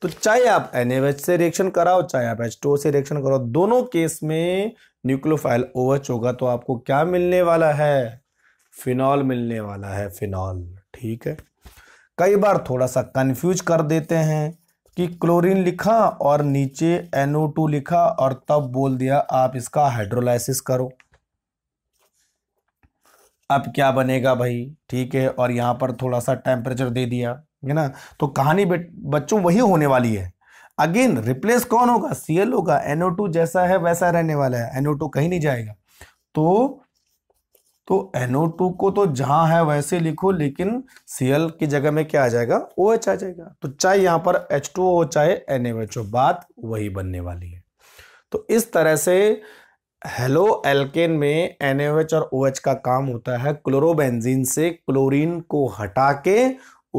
तो चाहे आप एनएवएच से रिएक्शन कराओ चाहे आप एच से रिएक्शन कराओ दोनों केस में न्यूक्लोफाइल ओवच होगा तो आपको क्या मिलने वाला है फिनॉल मिलने वाला है फिनॉल ठीक है कई बार थोड़ा सा कंफ्यूज कर देते हैं कि क्लोरीन लिखा और नीचे एनओ लिखा और तब बोल दिया आप इसका हाइड्रोलाइसिस करो अब क्या बनेगा भाई ठीक है और यहाँ पर थोड़ा सा टेम्परेचर दे दिया है ना तो कहानी बच्चों वही होने वाली है अगेन रिप्लेस कौन होगा सी एल होगा एनओ टू जैसा है वैसा रहने वाला है एनओ टू कहीं नहीं जाएगा तो तो एनओ टू को तो जहां है वैसे लिखो लेकिन सी एल की जगह में क्या आ जाएगा ओ एच आ जाएगा तो चाहे यहां पर एच टू हो चाहे एन एच हो बात वही बनने वाली है तो इस तरह से हेलो एल्केन में एन और ओ OH का काम होता है क्लोरोबेंजीन से क्लोरीन को हटा के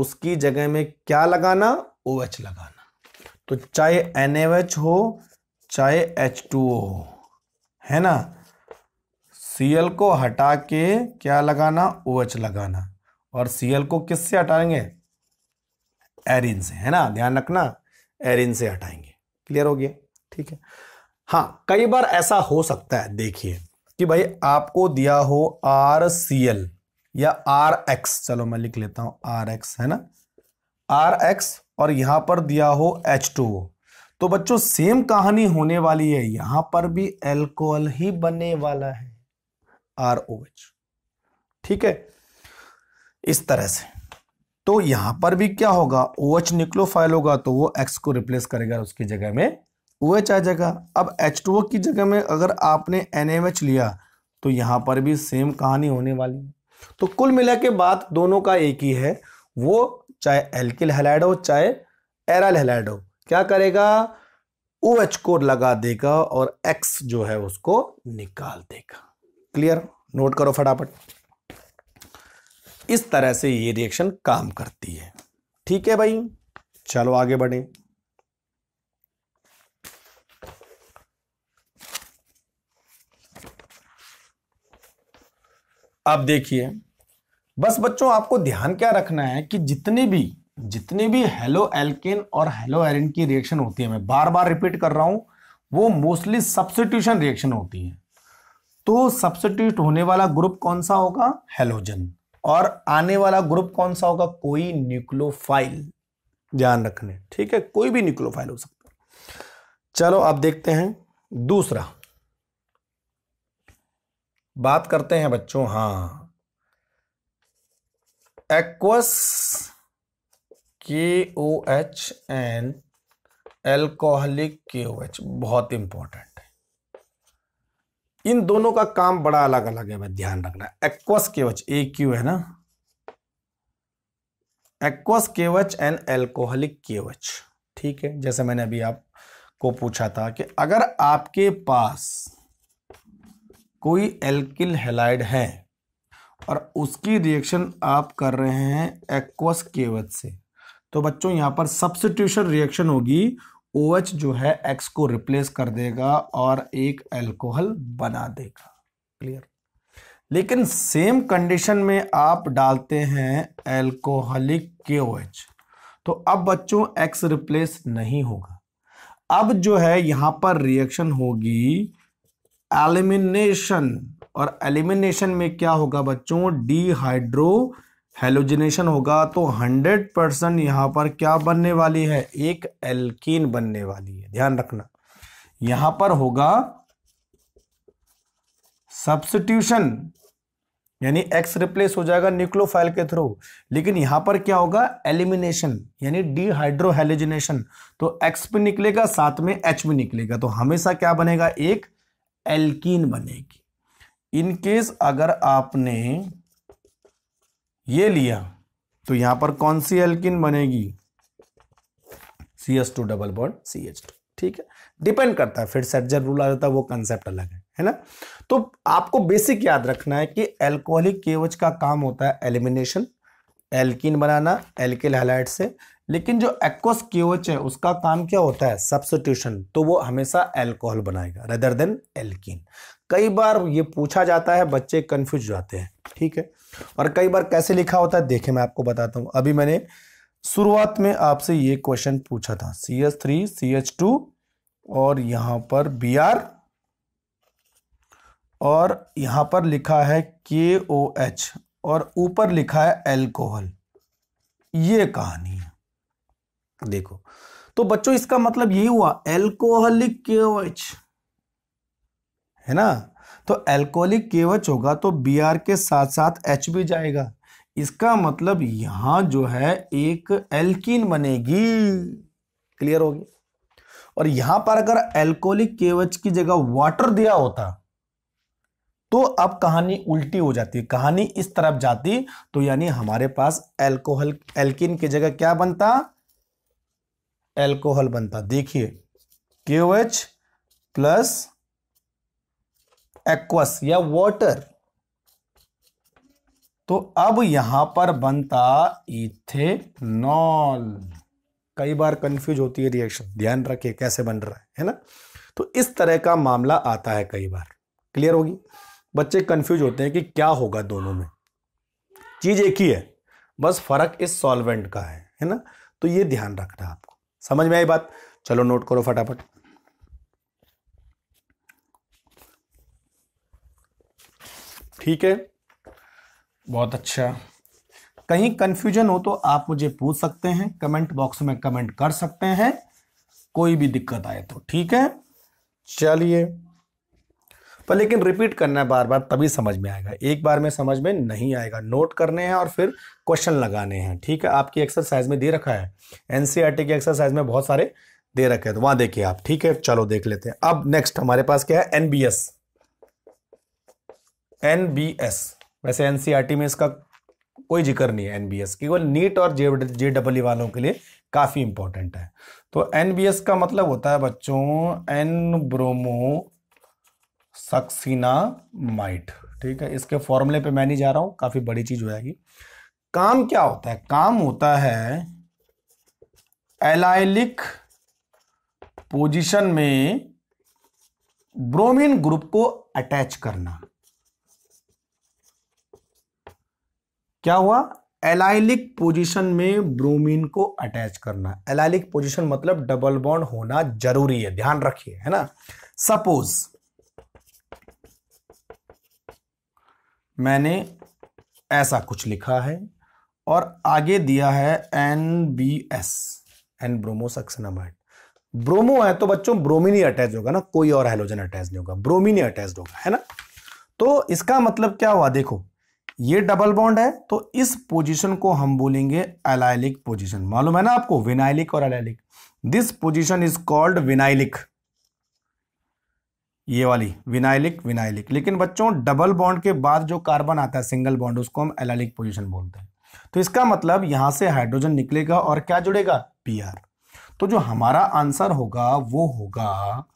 उसकी जगह में क्या लगाना ओ OH लगाना तो चाहे एन हो चाहे एच हो है ना सीएल को हटा के क्या लगाना ओ OH लगाना और सीएल को किससे हटाएंगे एरिन से है ना ध्यान रखना एरिन से हटाएंगे क्लियर हो गया ठीक है हाँ कई बार ऐसा हो सकता है देखिए कि भाई आपको दिया हो आर सी एल या आर एक्स चलो मैं लिख लेता हूं आर एक्स है ना आर एक्स और यहां पर दिया हो एच टू ओ तो बच्चों सेम कहानी होने वाली है यहां पर भी एल्कोहल ही बनने वाला है आर ओ एच ठीक है इस तरह से तो यहां पर भी क्या होगा ओ एच एच निक्लोफाइल होगा तो वो एक्स को रिप्लेस करेगा उसकी जगह में ओ एच आ जाएगा अब एच टू ओ की जगह में अगर आपने एन एम एच लिया तो यहाँ पर भी सेम कहानी होने वाली है तो कुल मिला के बात दोनों का एक ही है वो चाहे एल्किल हेलाइड हो चाहे एराइल हेलाइड हो क्या करेगा ओ एच को लगा देगा और एक्स जो है उसको निकाल देगा क्लियर नोट करो फटाफट इस तरह से ये रिएक्शन काम करती है ठीक है भाई चलो आगे बढ़े आप देखिए बस बच्चों आपको ध्यान क्या रखना है कि जितने भी जितने भी हेलो एल्केन और हेलो एरिन की रिएक्शन होती है मैं बार बार रिपीट कर रहा हूं वो मोस्टली सब्सिट्यूशन रिएक्शन होती है तो सब्सिट्यूट होने वाला ग्रुप कौन सा होगा हेलोजन और आने वाला ग्रुप कौन सा होगा कोई न्यूक्लोफाइल ध्यान रखने ठीक है कोई भी न्यूक्लोफाइल हो सकता है चलो आप देखते हैं दूसरा बात करते हैं बच्चों हाँ एक्वस के ओ एच एंड एल्कोहलिक के ओ एच बहुत इंपॉर्टेंट है इन दोनों का काम बड़ा अलग अलग है भाई ध्यान रखना एक्वस के ओच ए क्यू है ना एक्वस के ओ एच एंड एल्कोहलिक के ओ एच ठीक है जैसे मैंने अभी आपको पूछा था कि अगर आपके पास कोई एल्किल हेलाइड है और उसकी रिएक्शन आप कर रहे हैं एक्वस केवच से तो बच्चों यहाँ पर सब्सटीट्यूशन रिएक्शन होगी ओ OH जो है एक्स को रिप्लेस कर देगा और एक एल्कोहल बना देगा क्लियर लेकिन सेम कंडीशन में आप डालते हैं एल्कोहलिक के OH तो अब बच्चों एक्स रिप्लेस नहीं होगा अब जो है यहाँ पर रिएक्शन होगी एलिमिनेशन और एलिमिनेशन में क्या होगा बच्चों डीहाइड्रो हेलोजिनेशन होगा तो 100 परसेंट यहाँ पर क्या बनने वाली है एक एल्कीन बनने वाली है ध्यान रखना यहाँ पर होगा सब्सिट्यूशन यानी एक्स रिप्लेस हो जाएगा न्यूक्लोफाइल के थ्रू लेकिन यहां पर क्या होगा एलिमिनेशन यानी डीहाइड्रोहेलोजिनेशन तो एक्स भी निकलेगा साथ में एच भी निकलेगा तो हमेशा क्या बनेगा एक एल्कीन बनेगी इनकेस अगर आपने ये लिया तो यहां पर कौन सी एल्किन बनेगी C S two double bond C H two ठीक है डिपेंड करता है फिर सर्जर रूल आ जाता है वो कंसेप्ट अलग है है ना तो आपको बेसिक याद रखना है कि एल्कोहलिक केवच का काम होता है एलिमिनेशन एल्किन बनाना एल्किल हैलाइड से लेकिन जो एक्वस क्यूएच है उसका काम क्या होता है सब्सिट्यूशन तो वो हमेशा एल्कोहल बनाएगा रेदर देन एल्किन कई बार ये पूछा जाता है बच्चे कन्फ्यूज जाते हैं ठीक है और कई बार कैसे लिखा होता है देखे मैं आपको बताता हूँ अभी मैंने शुरुआत में आपसे ये क्वेश्चन पूछा था C H three C H two और यहाँ पर बी आर और यहाँ पर लिखा है के ओ एच और ऊपर लिखा है एल्कोहल ये कहानी है देखो तो बच्चों इसका मतलब यही हुआ एल्कोहलिक केवच है ना तो एल्कोहलिक केवच होगा तो बी आर के साथ साथ एच भी जाएगा इसका मतलब यहां जो है एक एल्किन बनेगी क्लियर होगी और यहां पर अगर एल्कोहलिक केवच की जगह वाटर दिया होता तो अब कहानी उल्टी हो जाती है कहानी इस तरफ जाती तो यानी हमारे पास एल्कोहल एल्किन की जगह क्या बनता एल्कोहल बनता देखिए क्यू एच प्लस एक्वस या वाटर तो अब यहां पर बनता इथेनॉल कई बार कंफ्यूज होती है रिएक्शन ध्यान रखिए कैसे बन रहा है है ना तो इस तरह का मामला आता है कई बार क्लियर होगी बच्चे कंफ्यूज होते हैं कि क्या होगा दोनों में चीज़ एक ही है बस फर्क इस सॉल्वेंट का है है ना तो ये ध्यान रखना आपको समझ में आई बात चलो नोट करो फटाफट ठीक है बहुत अच्छा कहीं कंफ्यूजन हो तो आप मुझे पूछ सकते हैं कमेंट बॉक्स में कमेंट कर सकते हैं कोई भी दिक्कत आए तो ठीक है चलिए पर लेकिन रिपीट करना है बार बार तभी समझ में आएगा एक बार में समझ में नहीं आएगा नोट करने हैं और फिर क्वेश्चन लगाने हैं ठीक है आपकी एक्सरसाइज में दे रखा है एन e की एक्सरसाइज में बहुत सारे दे रखे हैं तो वहां देखिए आप ठीक है चलो देख लेते हैं अब नेक्स्ट हमारे पास क्या है एनबीएस एनबीएस वैसे एनसीईआरटी e में इसका कोई जिक्र नहीं है एनबीएस केवल नीट और जे जे डबल वालों के लिए काफ़ी इंपॉर्टेंट है तो एनबीएस का मतलब होता है बच्चों एन ब्रोमो सक्सीना माइट ठीक है इसके फॉर्मूले पे मैं नहीं जा रहा हूं काफ़ी बड़ी चीज़ हो जाएगी काम क्या होता है काम होता है एलाइलिक पोजीशन में ब्रोमीन ग्रुप को अटैच करना क्या हुआ एलाइलिक पोजीशन में ब्रोमीन को अटैच करना एलाइलिक पोजीशन मतलब डबल बॉन्ड होना जरूरी है ध्यान रखिए है ना सपोज मैंने ऐसा कुछ लिखा है और आगे दिया है N B S N bromo succinimide bromo है तो बच्चों ब्रोमिन ही अटैच होगा ना कोई और हेलोजन अटैच नहीं होगा ब्रोमिन ही अटैच होगा है ना तो इसका मतलब क्या हुआ देखो ये डबल बॉन्ड है तो इस पोजीशन को हम बोलेंगे अलाइलिक पोजीशन मालूम है ना आपको विनाइलिक और allylic this position is called vinylic ये वाली विनाइलिक विनाइलिक लेकिन बच्चों डबल बॉन्ड के बाद जो कार्बन आता है सिंगल बॉन्ड उसको हम एलालिक पोजिशन बोलते हैं तो इसका मतलब यहां से हाइड्रोजन निकलेगा और क्या जुड़ेगा पी तो जो हमारा आंसर होगा वो होगा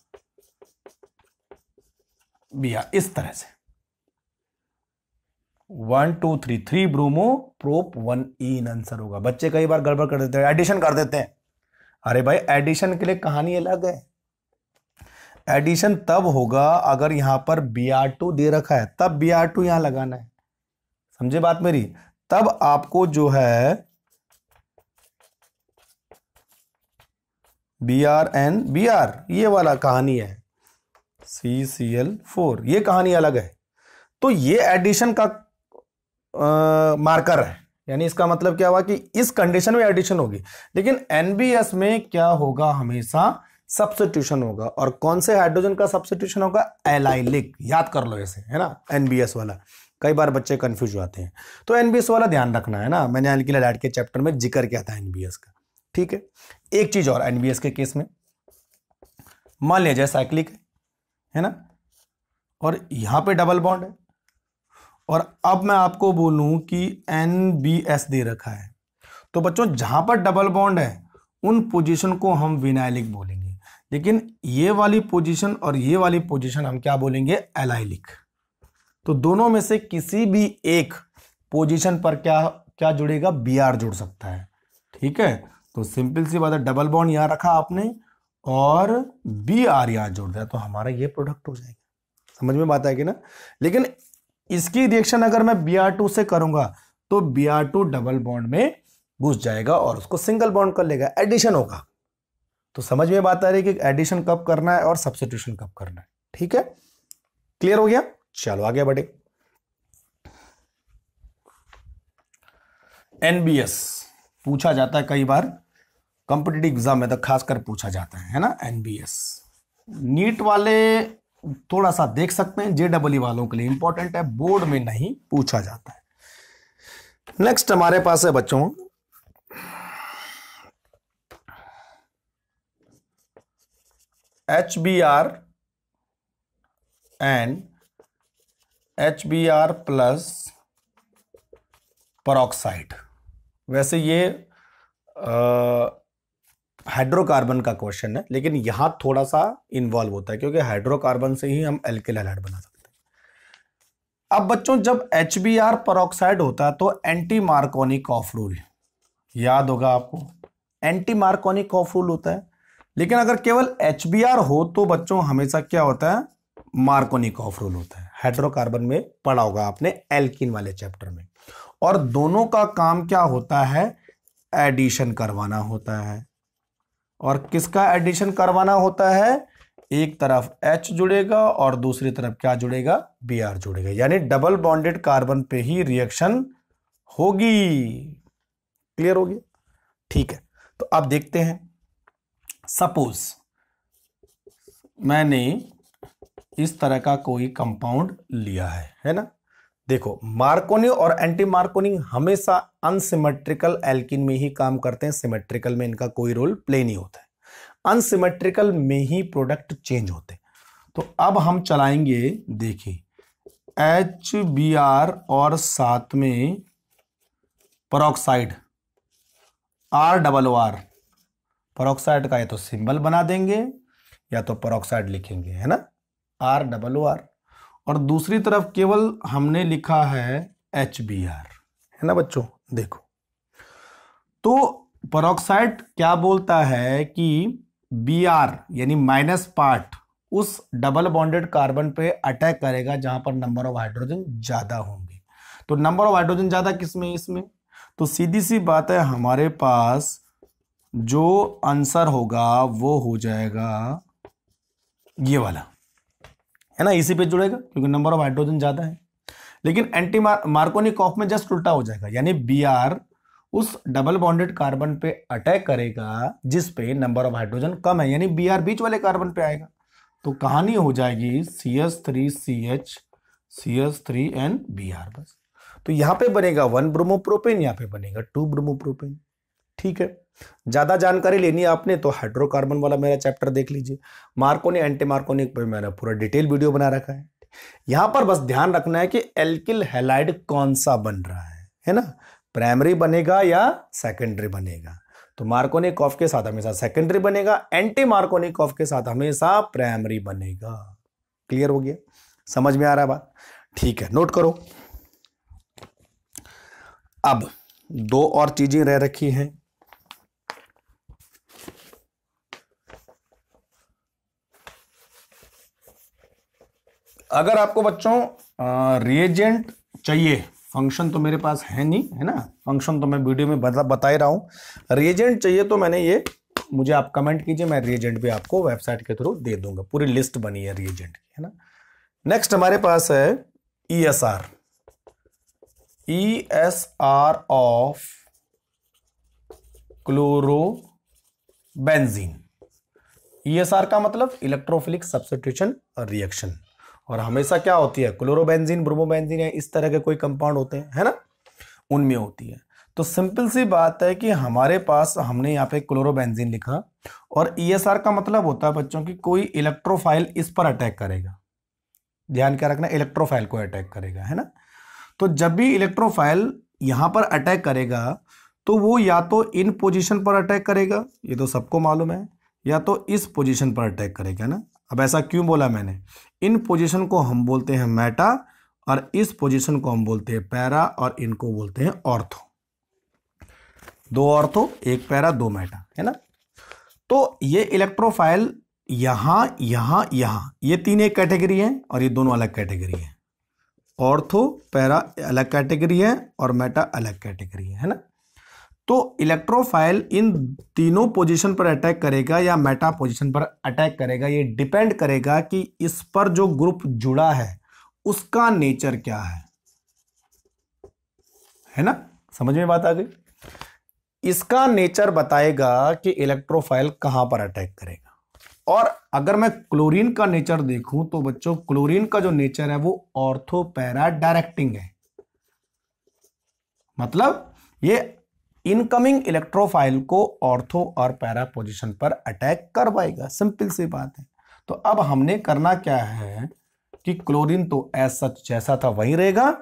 इस तरह से one two three three bromo prop one e, इन आंसर होगा बच्चे कई बार गड़बड़ कर देते हैं एडिशन कर देते हैं अरे भाई एडिशन के लिए कहानी अलग है एडिशन तब होगा अगर यहां पर बी आर टू दे रखा है तब बी आर टू यहां लगाना है समझे बात मेरी तब आपको जो है B R N B R ये वाला कहानी है सी सी एल फोर ये कहानी अलग है तो ये एडिशन का आ, मार्कर है यानी इसका मतलब क्या हुआ कि इस कंडीशन में एडिशन होगी लेकिन एनबीएस में क्या होगा हमेशा सब्सिट्यूशन होगा और कौन से हाइड्रोजन का सब्सिट्यूशन होगा एलाइलिक याद कर लो ऐसे है ना एनबीएस वाला कई बार बच्चे कंफ्यूज हो जाते हैं तो एनबीएस वाला ध्यान रखना है ना मैंने अल्किला डाइट के चैप्टर में जिक्र किया था एनबीएस का ठीक है एक चीज और एनबीएस के केस में मान लिया जाए साइक्लिक है है ना और यहां पे डबल बॉन्ड है और अब मैं आपको बोलू कि एन दे रखा है तो बच्चों जहां पर डबल बॉन्ड है उन पोजीशन को हम विनाइलिक बोलेंगे लेकिन ये वाली पोजीशन और ये वाली पोजीशन हम क्या बोलेंगे एलाइलिक तो दोनों में से किसी भी एक पोजीशन पर क्या क्या जुड़ेगा बी आर जुड़ सकता है ठीक है तो सिंपल सी बात है डबल बॉन्ड यहां रखा आपने और बी आर यहां जोड़ दिया तो हमारा ये प्रोडक्ट हो जाएगा समझ में बात आएगी ना लेकिन इसकी रिएक्शन अगर मैं बी आर टू से करूंगा तो B R two double bond में घुस जाएगा और उसको सिंगल बॉन्ड कर लेगा एडिशन होगा तो समझ में बात आ रही है कि एडिशन कब करना है और सब्सिट्यूशन कब करना है ठीक है क्लियर हो गया चलो आगे बढ़े एनबीएस पूछा जाता है कई बार कॉम्पिटेटिव एग्जाम में तो खासकर पूछा जाता है है ना एनबीएस नीट वाले थोड़ा सा देख सकते हैं जेडबल e वालों के लिए इंपॉर्टेंट है बोर्ड में नहीं पूछा जाता है नेक्स्ट हमारे पास है बच्चों H B R and H B R plus peroxide वैसे ये हाइड्रोकार्बन का क्वेश्चन है लेकिन यहां थोड़ा सा इन्वॉल्व होता है क्योंकि हाइड्रोकार्बन से ही हम एल्किल हैलाइड बना सकते हैं अब बच्चों जब एच बी आर परोक्साइड होता है तो एंटी मार्कोनिक ऑफ रूल याद होगा आपको एंटी मार्कोनिक ऑफ रूल होता है लेकिन अगर केवल एच हो तो बच्चों हमेशा क्या होता है मार्कोनिक ऑफ रोल होता है हाइड्रोकार्बन में पढ़ा होगा आपने एल्किन वाले चैप्टर में और दोनों का काम क्या होता है एडिशन करवाना होता है और किसका एडिशन करवाना होता है एक तरफ H जुड़ेगा और दूसरी तरफ क्या जुड़ेगा बी आर जुड़ेगा यानी डबल बॉन्डेड कार्बन पे ही रिएक्शन होगी क्लियर हो गया ठीक है तो अब देखते हैं सपोज मैंने इस तरह का कोई कंपाउंड लिया है है ना देखो मार्कोनी और एंटी मार्कोनिंग हमेशा अनसिमेट्रिकल एल्किन में ही काम करते हैं सिमेट्रिकल में इनका कोई रोल प्ले नहीं होता है अनसिमेट्रिकल में ही प्रोडक्ट चेंज होते हैं तो अब हम चलाएंगे देखिए एच बी आर और साथ में peroxide R double R peroxide का या तो सिंबल बना देंगे या तो परोक्साइड लिखेंगे है ना आर डबल ओ आर और दूसरी तरफ केवल हमने लिखा है एच बी आर है ना बच्चों देखो तो परोक्साइड क्या बोलता है कि बी आर यानी माइनस पार्ट उस डबल बॉन्डेड कार्बन पे अटैक करेगा जहां पर नंबर ऑफ हाइड्रोजन ज्यादा होंगे तो नंबर ऑफ हाइड्रोजन ज्यादा किसमें इसमें तो सीधी सी बात है हमारे पास जो आंसर होगा वो हो जाएगा ये वाला है ना इसी पे जुड़ेगा क्योंकि नंबर ऑफ हाइड्रोजन ज़्यादा है लेकिन एंटी मार्कोनी कॉफ में जस्ट उल्टा हो जाएगा यानी बी आर उस डबल बॉन्डेड कार्बन पे अटैक करेगा जिस पे नंबर ऑफ हाइड्रोजन कम है यानी बी आर बीच वाले कार्बन पे आएगा तो कहानी हो जाएगी C S three C H C S three N B R बस तो यहां पे बनेगा वन ब्रोमोप्रोपेन यहां पे बनेगा टू ब्रोमोप्रोपेन ठीक है ज़्यादा जानकारी लेनी है आपने तो हाइड्रोकार्बन वाला मेरा चैप्टर देख लीजिए मार्कोनी एंटी मार्कोनिक पर मैंने पूरा डिटेल वीडियो बना रखा है यहाँ पर बस ध्यान रखना है कि एल्किल हेलाइड कौन सा बन रहा है है ना प्राइमरी बनेगा या सेकेंडरी बनेगा तो मार्कोनिक ऑफ के साथ हमेशा सेकेंडरी बनेगा एंटी मार्कोनिक ऑफ के साथ हमेशा प्राइमरी बनेगा क्लियर हो गया समझ में आ रहा है बात ठीक है नोट करो अब दो और चीजें रह रखी हैं अगर आपको बच्चों रिएजेंट चाहिए फंक्शन तो मेरे पास है नहीं है ना फंक्शन तो मैं वीडियो में बता बता ही रहा हूँ रिएजेंट चाहिए तो मैंने ये मुझे आप कमेंट कीजिए मैं रिएजेंट भी आपको वेबसाइट के थ्रू दे दूंगा पूरी लिस्ट बनी है रिएजेंट की है ना नेक्स्ट हमारे पास है E S R E S R of benzene E S R का मतलब इलेक्ट्रोफिलिक सब्सिट्यूशन रिएक्शन और हमेशा क्या होती है क्लोरोबेंजीन ब्रोमोबेंजीन या इस तरह के कोई कंपाउंड होते हैं है ना उनमें होती है तो सिंपल सी बात है कि हमारे पास हमने यहाँ पे क्लोरोबेंजीन लिखा और ईएसआर e का मतलब होता है बच्चों की कोई इलेक्ट्रोफाइल इस पर अटैक करेगा ध्यान क्या रखना इलेक्ट्रोफाइल को अटैक करेगा है ना तो जब भी इलेक्ट्रोफाइल यहाँ पर अटैक करेगा तो वो या तो इन पोजिशन पर अटैक करेगा ये तो सबको मालूम है या तो इस पोजिशन पर अटैक करेगा ना अब ऐसा क्यों बोला मैंने इन पोजीशन को हम बोलते हैं मेटा और इस पोजीशन को हम बोलते हैं पैरा और इनको बोलते हैं ऑर्थो दो ऑर्थो एक पैरा दो मेटा है ना तो ये इलेक्ट्रोफाइल यहां यहां यहां ये तीन एक कैटेगरी है और ये दोनों अलग कैटेगरी है ऑर्थो पैरा अलग कैटेगरी है और मेटा अलग कैटेगरी है है ना तो इलेक्ट्रोफाइल इन तीनों पोजीशन पर अटैक करेगा या मेटा पोजीशन पर अटैक करेगा ये डिपेंड करेगा कि इस पर जो ग्रुप जुड़ा है उसका नेचर क्या है है ना समझ में बात आ गई इसका नेचर बताएगा कि इलेक्ट्रोफाइल कहां पर अटैक करेगा और अगर मैं क्लोरीन का नेचर देखूं तो बच्चों क्लोरीन का जो नेचर है वो ऑर्थोपैरा डायरेक्टिंग है मतलब ये इनकमिंग इलेक्ट्रोफाइल को ऑर्थो और पैरा पोजिशन पर अटैक करवाएगा सिंपल सी बात है तो अब हमने करना क्या है कि क्लोरीन तो ऐसा सच जैसा था वही रहेगा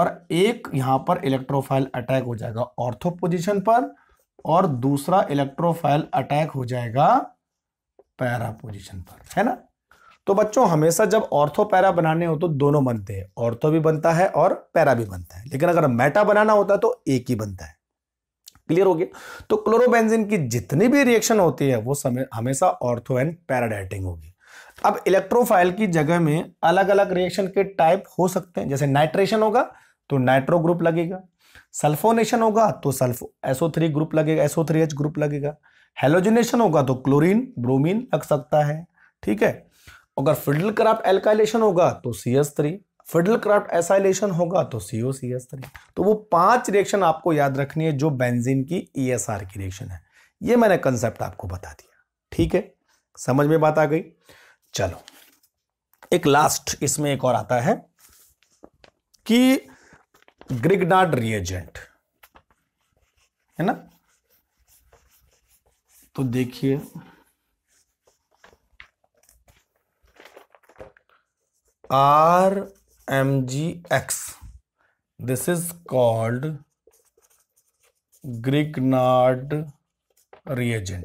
और एक यहां पर इलेक्ट्रोफाइल अटैक हो जाएगा ऑर्थो पोजिशन पर और दूसरा इलेक्ट्रोफाइल अटैक हो जाएगा पैरा पोजिशन पर है ना तो बच्चों हमेशा जब ऑर्थो पैरा बनाने हो तो दोनों बनते हैं ऑर्थो भी बनता है और पैरा भी बनता है लेकिन अगर मेटा बनाना होता है तो एक ही बनता है क्लियर हो गया तो क्लोरोबेंजीन की जितनी भी रिएक्शन होती है वो समय हमेशा ऑर्थो एंड पैराडाइटिंग होगी अब इलेक्ट्रोफाइल की जगह में अलग अलग रिएक्शन के टाइप हो सकते हैं जैसे नाइट्रेशन होगा तो नाइट्रो ग्रुप लगेगा सल्फोनेशन होगा तो सल्फो एसओ थ्री ग्रुप लगेगा एसओ थ्री एच ग्रुप लगेगा हेलोजिनेशन होगा तो क्लोरीन ब्रोमीन लग सकता है ठीक है अगर फिडल क्राफ्ट एल्काइलेशन होगा तो C S three Friedel Crafts acylation होगा तो सीओ सी एस थ्री तो वो पांच रिएक्शन आपको याद रखनी है जो बेंजीन की ई एस आर की रिएक्शन है ये मैंने कंसेप्ट आपको बता दिया ठीक है समझ में बात आ गई चलो एक लास्ट इसमें एक और आता है कि ग्रिगनाड रिएजेंट है ना तो देखिए R X this is called Grignard reagent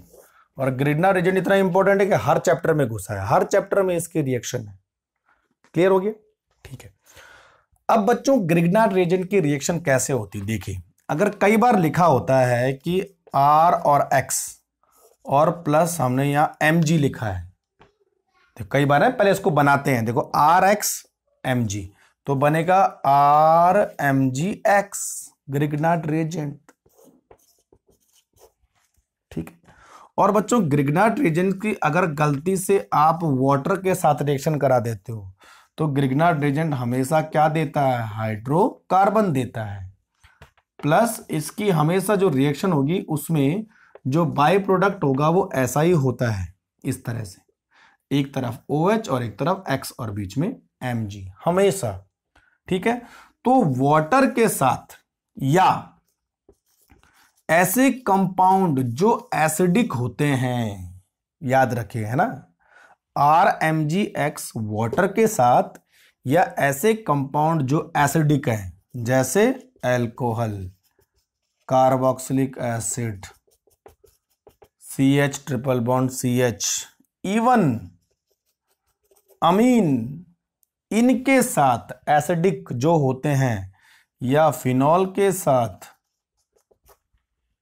और ग्रिगनार्ड रिएजेंट इतना इंपॉर्टेंट है कि हर चैप्टर में घुसा है हर चैप्टर में इसके रिएक्शन है क्लियर हो गया ठीक है अब बच्चों ग्रिगनार्ड रिएजेंट की रिएक्शन कैसे होती देखिए अगर कई बार लिखा होता है कि आर और एक्स और प्लस हमने यहां एम जी लिखा है तो कई बार है पहले इसको बनाते हैं देखो आर एक्स एम जी तो बनेगा R M G X Grignard reagent ठीक और बच्चों ग्रिगनाट रेजेंट की अगर गलती से आप वाटर के साथ रिएक्शन करा देते हो तो ग्रिगनाट रेजेंट हमेशा क्या देता है हाइड्रोकार्बन देता है प्लस इसकी हमेशा जो रिएक्शन होगी उसमें जो बाई प्रोडक्ट होगा वो ऐसा ही होता है इस तरह से एक तरफ ओ OH और एक तरफ एक्स और बीच में एम हमेशा ठीक है तो वाटर के साथ या ऐसे कंपाउंड जो एसिडिक होते हैं याद रखिए है ना R M G X water के साथ या ऐसे कंपाउंड जो एसिडिक हैं जैसे alcohol carboxylic acid C H triple bond C H even amine इनके साथ एसिडिक जो होते हैं या फिनॉल के साथ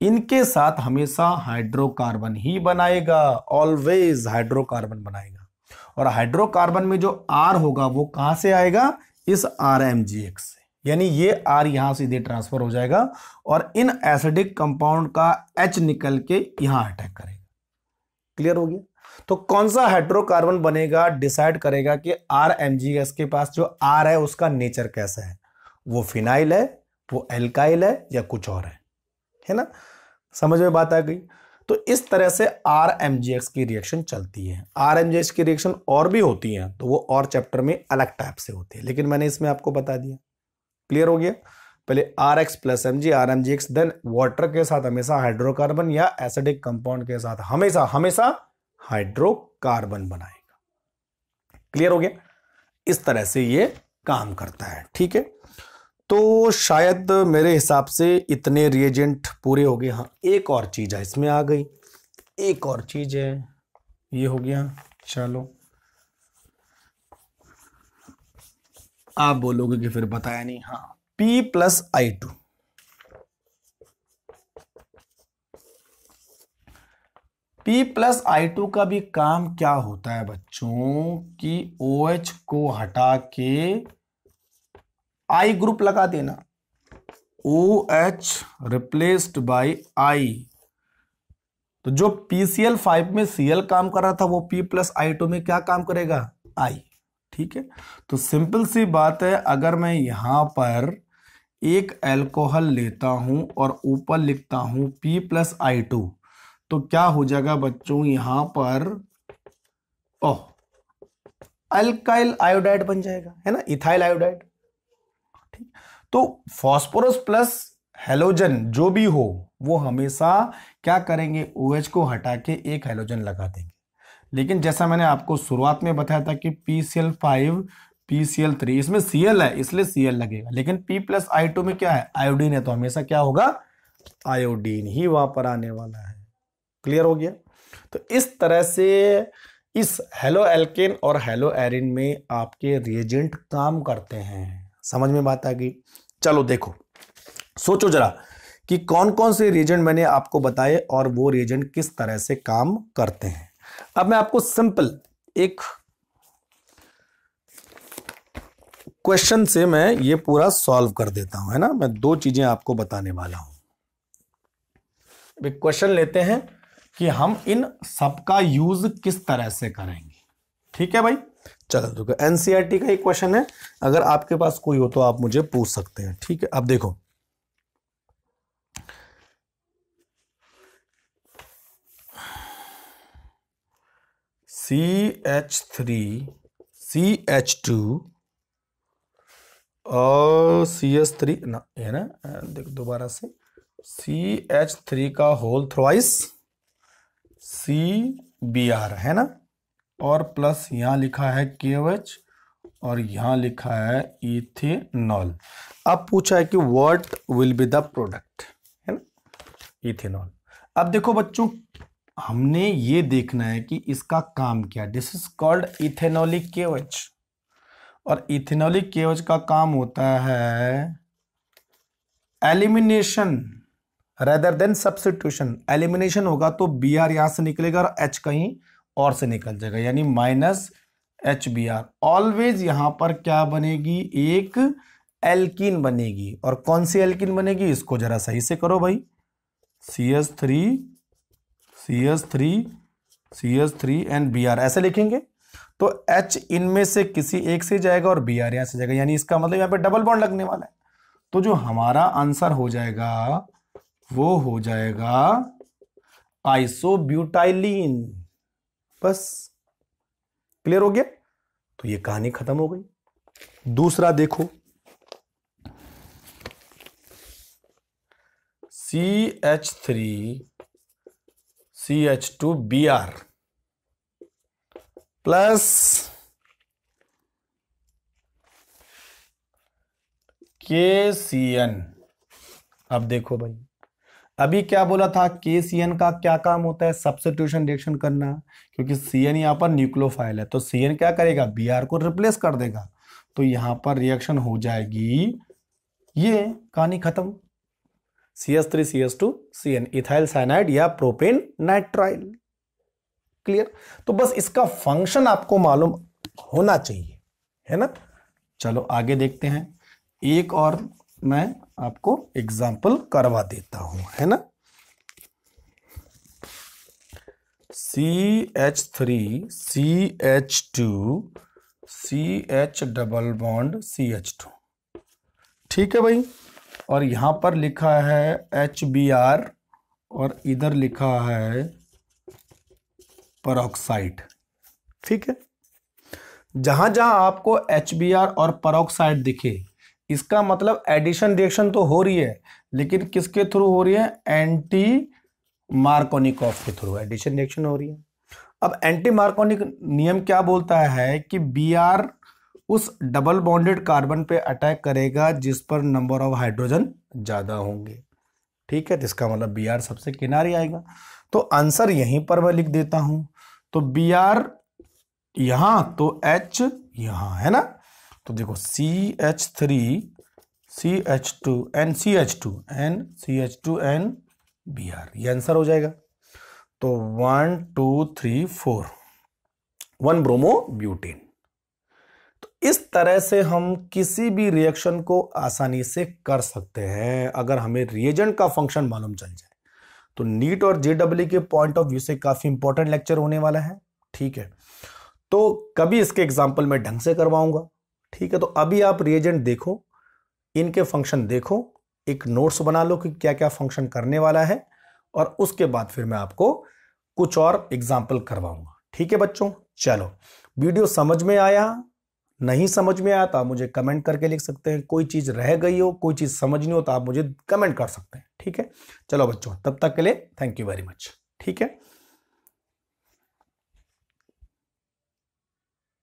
इनके साथ हमेशा हाइड्रोकार्बन ही बनाएगा ऑलवेज हाइड्रोकार्बन बनाएगा और हाइड्रोकार्बन में जो आर होगा वो कहां से आएगा इस आर एम जी एक्स से यानी ये आर यहां सीधे ट्रांसफर हो जाएगा और इन एसिडिक कंपाउंड का एच निकल के यहां अटैक करेगा क्लियर हो गया तो कौन सा हाइड्रोकार्बन बनेगा डिसाइड करेगा कि आर एम जी एस के पास जो आर है उसका नेचर कैसा है वो फिनाइल है वो एल्काइल है या कुछ और है है ना समझ में बात आ गई तो इस तरह से आर एम जी एक्स की रिएक्शन चलती है आर एम जी एक्स की रिएक्शन और भी होती हैं तो वो और चैप्टर में अलग टाइप से होती है लेकिन मैंने इसमें आपको बता दिया क्लियर हो गया पहले R X plus M G R M G X then water के साथ हमेशा हाइड्रोकार्बन या एसिडिक कंपाउंड के साथ हमेशा हमेशा हाइड्रोकार्बन बनाएगा क्लियर हो गया इस तरह से ये काम करता है ठीक है तो शायद मेरे हिसाब से इतने रिएजेंट पूरे हो गए हाँ एक और चीज़ है इसमें आ गई एक और चीज़ है ये हो गया चलो आप बोलोगे कि फिर बताया नहीं हाँ P plus I two P plus I two का भी काम क्या होता है बच्चों कि ओ OH को हटा के आई ग्रुप लगा देना O H replaced by I तो जो एल फाइव में सीएल काम कर रहा था वो पी प्लस आई टू में क्या काम करेगा आई ठीक है तो सिंपल सी बात है अगर मैं यहां पर एक एल्कोहल लेता हूं और ऊपर लिखता हूं पी प्लस आई टू तो क्या हो जाएगा बच्चों यहां पर ओह अल्काइल आयोडाइड बन जाएगा है ना इथाइल आयोडाइड ठीक तो फास्फोरस प्लस हेलोजन जो भी हो वो हमेशा क्या करेंगे ओएच OH को हटा के एक हेलोजन लगा देंगे लेकिन जैसा मैंने आपको शुरुआत में बताया था कि P C L five P C L three इसमें सीएल है इसलिए सीएल लगेगा लेकिन पी प्लस आई टू में क्या है आयोडीन है तो हमेशा क्या होगा आयोडीन ही वहां पर आने वाला है क्लियर हो गया तो इस तरह से इस हेलो एल्केन और हेलो एरिन में आपके रिएजेंट काम करते हैं समझ में बात आ गई चलो देखो सोचो जरा कि कौन कौन से रिएजेंट मैंने आपको बताए और वो रिएजेंट किस तरह से काम करते हैं अब मैं आपको सिंपल एक क्वेश्चन से मैं ये पूरा सॉल्व कर देता हूं है ना मैं दो चीजें आपको बताने वाला हूं क्वेश्चन लेते हैं कि हम इन सबका यूज किस तरह से करेंगे ठीक है भाई चलो देखो तो एनसीईआरटी e का एक क्वेश्चन है अगर आपके पास कोई हो तो आप मुझे पूछ सकते हैं ठीक है अब देखो C H three C H two और सी एच थ्री ना है ना देखो दोबारा से सी एच थ्री का whole thrice C B R है ना और प्लस यहाँ लिखा है के एच और यहाँ लिखा है इथेनॉल अब पूछा है कि what will be the product है ना इथेनॉल अब देखो बच्चों हमने ये देखना है कि इसका काम क्या this is called ethanolic H और इथेनॉलिक एच का काम होता है elimination rather than substitution elimination होगा तो बी आर यहां से निकलेगा और एच कहीं और से निकल जाएगा यानी minus H B R always यहां पर क्या बनेगी एक एल्किन बनेगी और कौन सी एल्किन बनेगी इसको जरा सही से करो भाई C S three C S three C S three and B R ऐसे लिखेंगे तो एच इनमें से किसी एक से जाएगा और बी आर यहां से जाएगा यानी इसका मतलब यहां पे डबल बॉन्ड लगने वाला है तो जो हमारा आंसर हो जाएगा वो हो जाएगा आइसोब्यूटाइलिन बस क्लियर हो गया तो ये कहानी खत्म हो गई दूसरा देखो C H three C H two B R plus K C N अब देखो भाई अभी क्या बोला था के सी एन का क्या काम होता है ट्यूशन रिएक्शन करना क्योंकि सी एन यहाँ पर न्यूक्लोफाइल है तो सी एन क्या करेगा बी आर को रिप्लेस कर देगा तो यहाँ पर रिएक्शन हो जाएगी ये कहानी खत्म C S three C S two C N ethyl cyanide या प्रोपेन नाइट्राइल क्लियर तो बस इसका फंक्शन आपको मालूम होना चाहिए है ना चलो आगे देखते हैं एक और मैं आपको एग्जाम्पल करवा देता हूं है ना C H three C H two C H double bond C H two ठीक है भाई और यहां पर लिखा है एच बी आर और इधर लिखा है परोक्साइड ठीक है जहां जहां आपको एच बी आर और परोक्साइड दिखे इसका मतलब एडिशन रिएक्शन तो हो रही है लेकिन किसके थ्रू हो रही है एंटी मार्कोनिकॉफ के थ्रू एडिशन रिएक्शन हो रही है अब एंटी मार्कोनिक नियम क्या बोलता है कि बी आर उस डबल बॉन्डेड कार्बन पे अटैक करेगा जिस पर नंबर ऑफ हाइड्रोजन ज़्यादा होंगे ठीक है तो इसका मतलब बी आर सबसे किनारे आएगा तो आंसर यहीं पर मैं लिख देता हूँ तो बी आर यहाँ तो एच यहाँ है ना तो देखो C H three C H two N C H two N C H two N B R ये आंसर हो जाएगा तो one two three four one bromo butane तो इस तरह से हम किसी भी रिएक्शन को आसानी से कर सकते हैं अगर हमें रिएजेंट का फंक्शन मालूम चल जाए तो नीट और जेडब्ल्यू के पॉइंट ऑफ व्यू से काफ़ी इंपॉर्टेंट लेक्चर होने वाला है ठीक है तो कभी इसके एग्जाम्पल मैं ढंग से करवाऊंगा ठीक है तो अभी आप रिएजेंट देखो इनके फंक्शन देखो एक नोट्स बना लो कि क्या क्या फंक्शन करने वाला है और उसके बाद फिर मैं आपको कुछ और एग्जाम्पल करवाऊंगा ठीक है बच्चों चलो वीडियो समझ में आया नहीं समझ में आया तो आप मुझे कमेंट करके लिख सकते हैं कोई चीज़ रह गई हो कोई चीज़ समझ नहीं हो तो आप मुझे कमेंट कर सकते हैं ठीक है चलो बच्चों तब तक के लिए थैंक यू वेरी मच ठीक है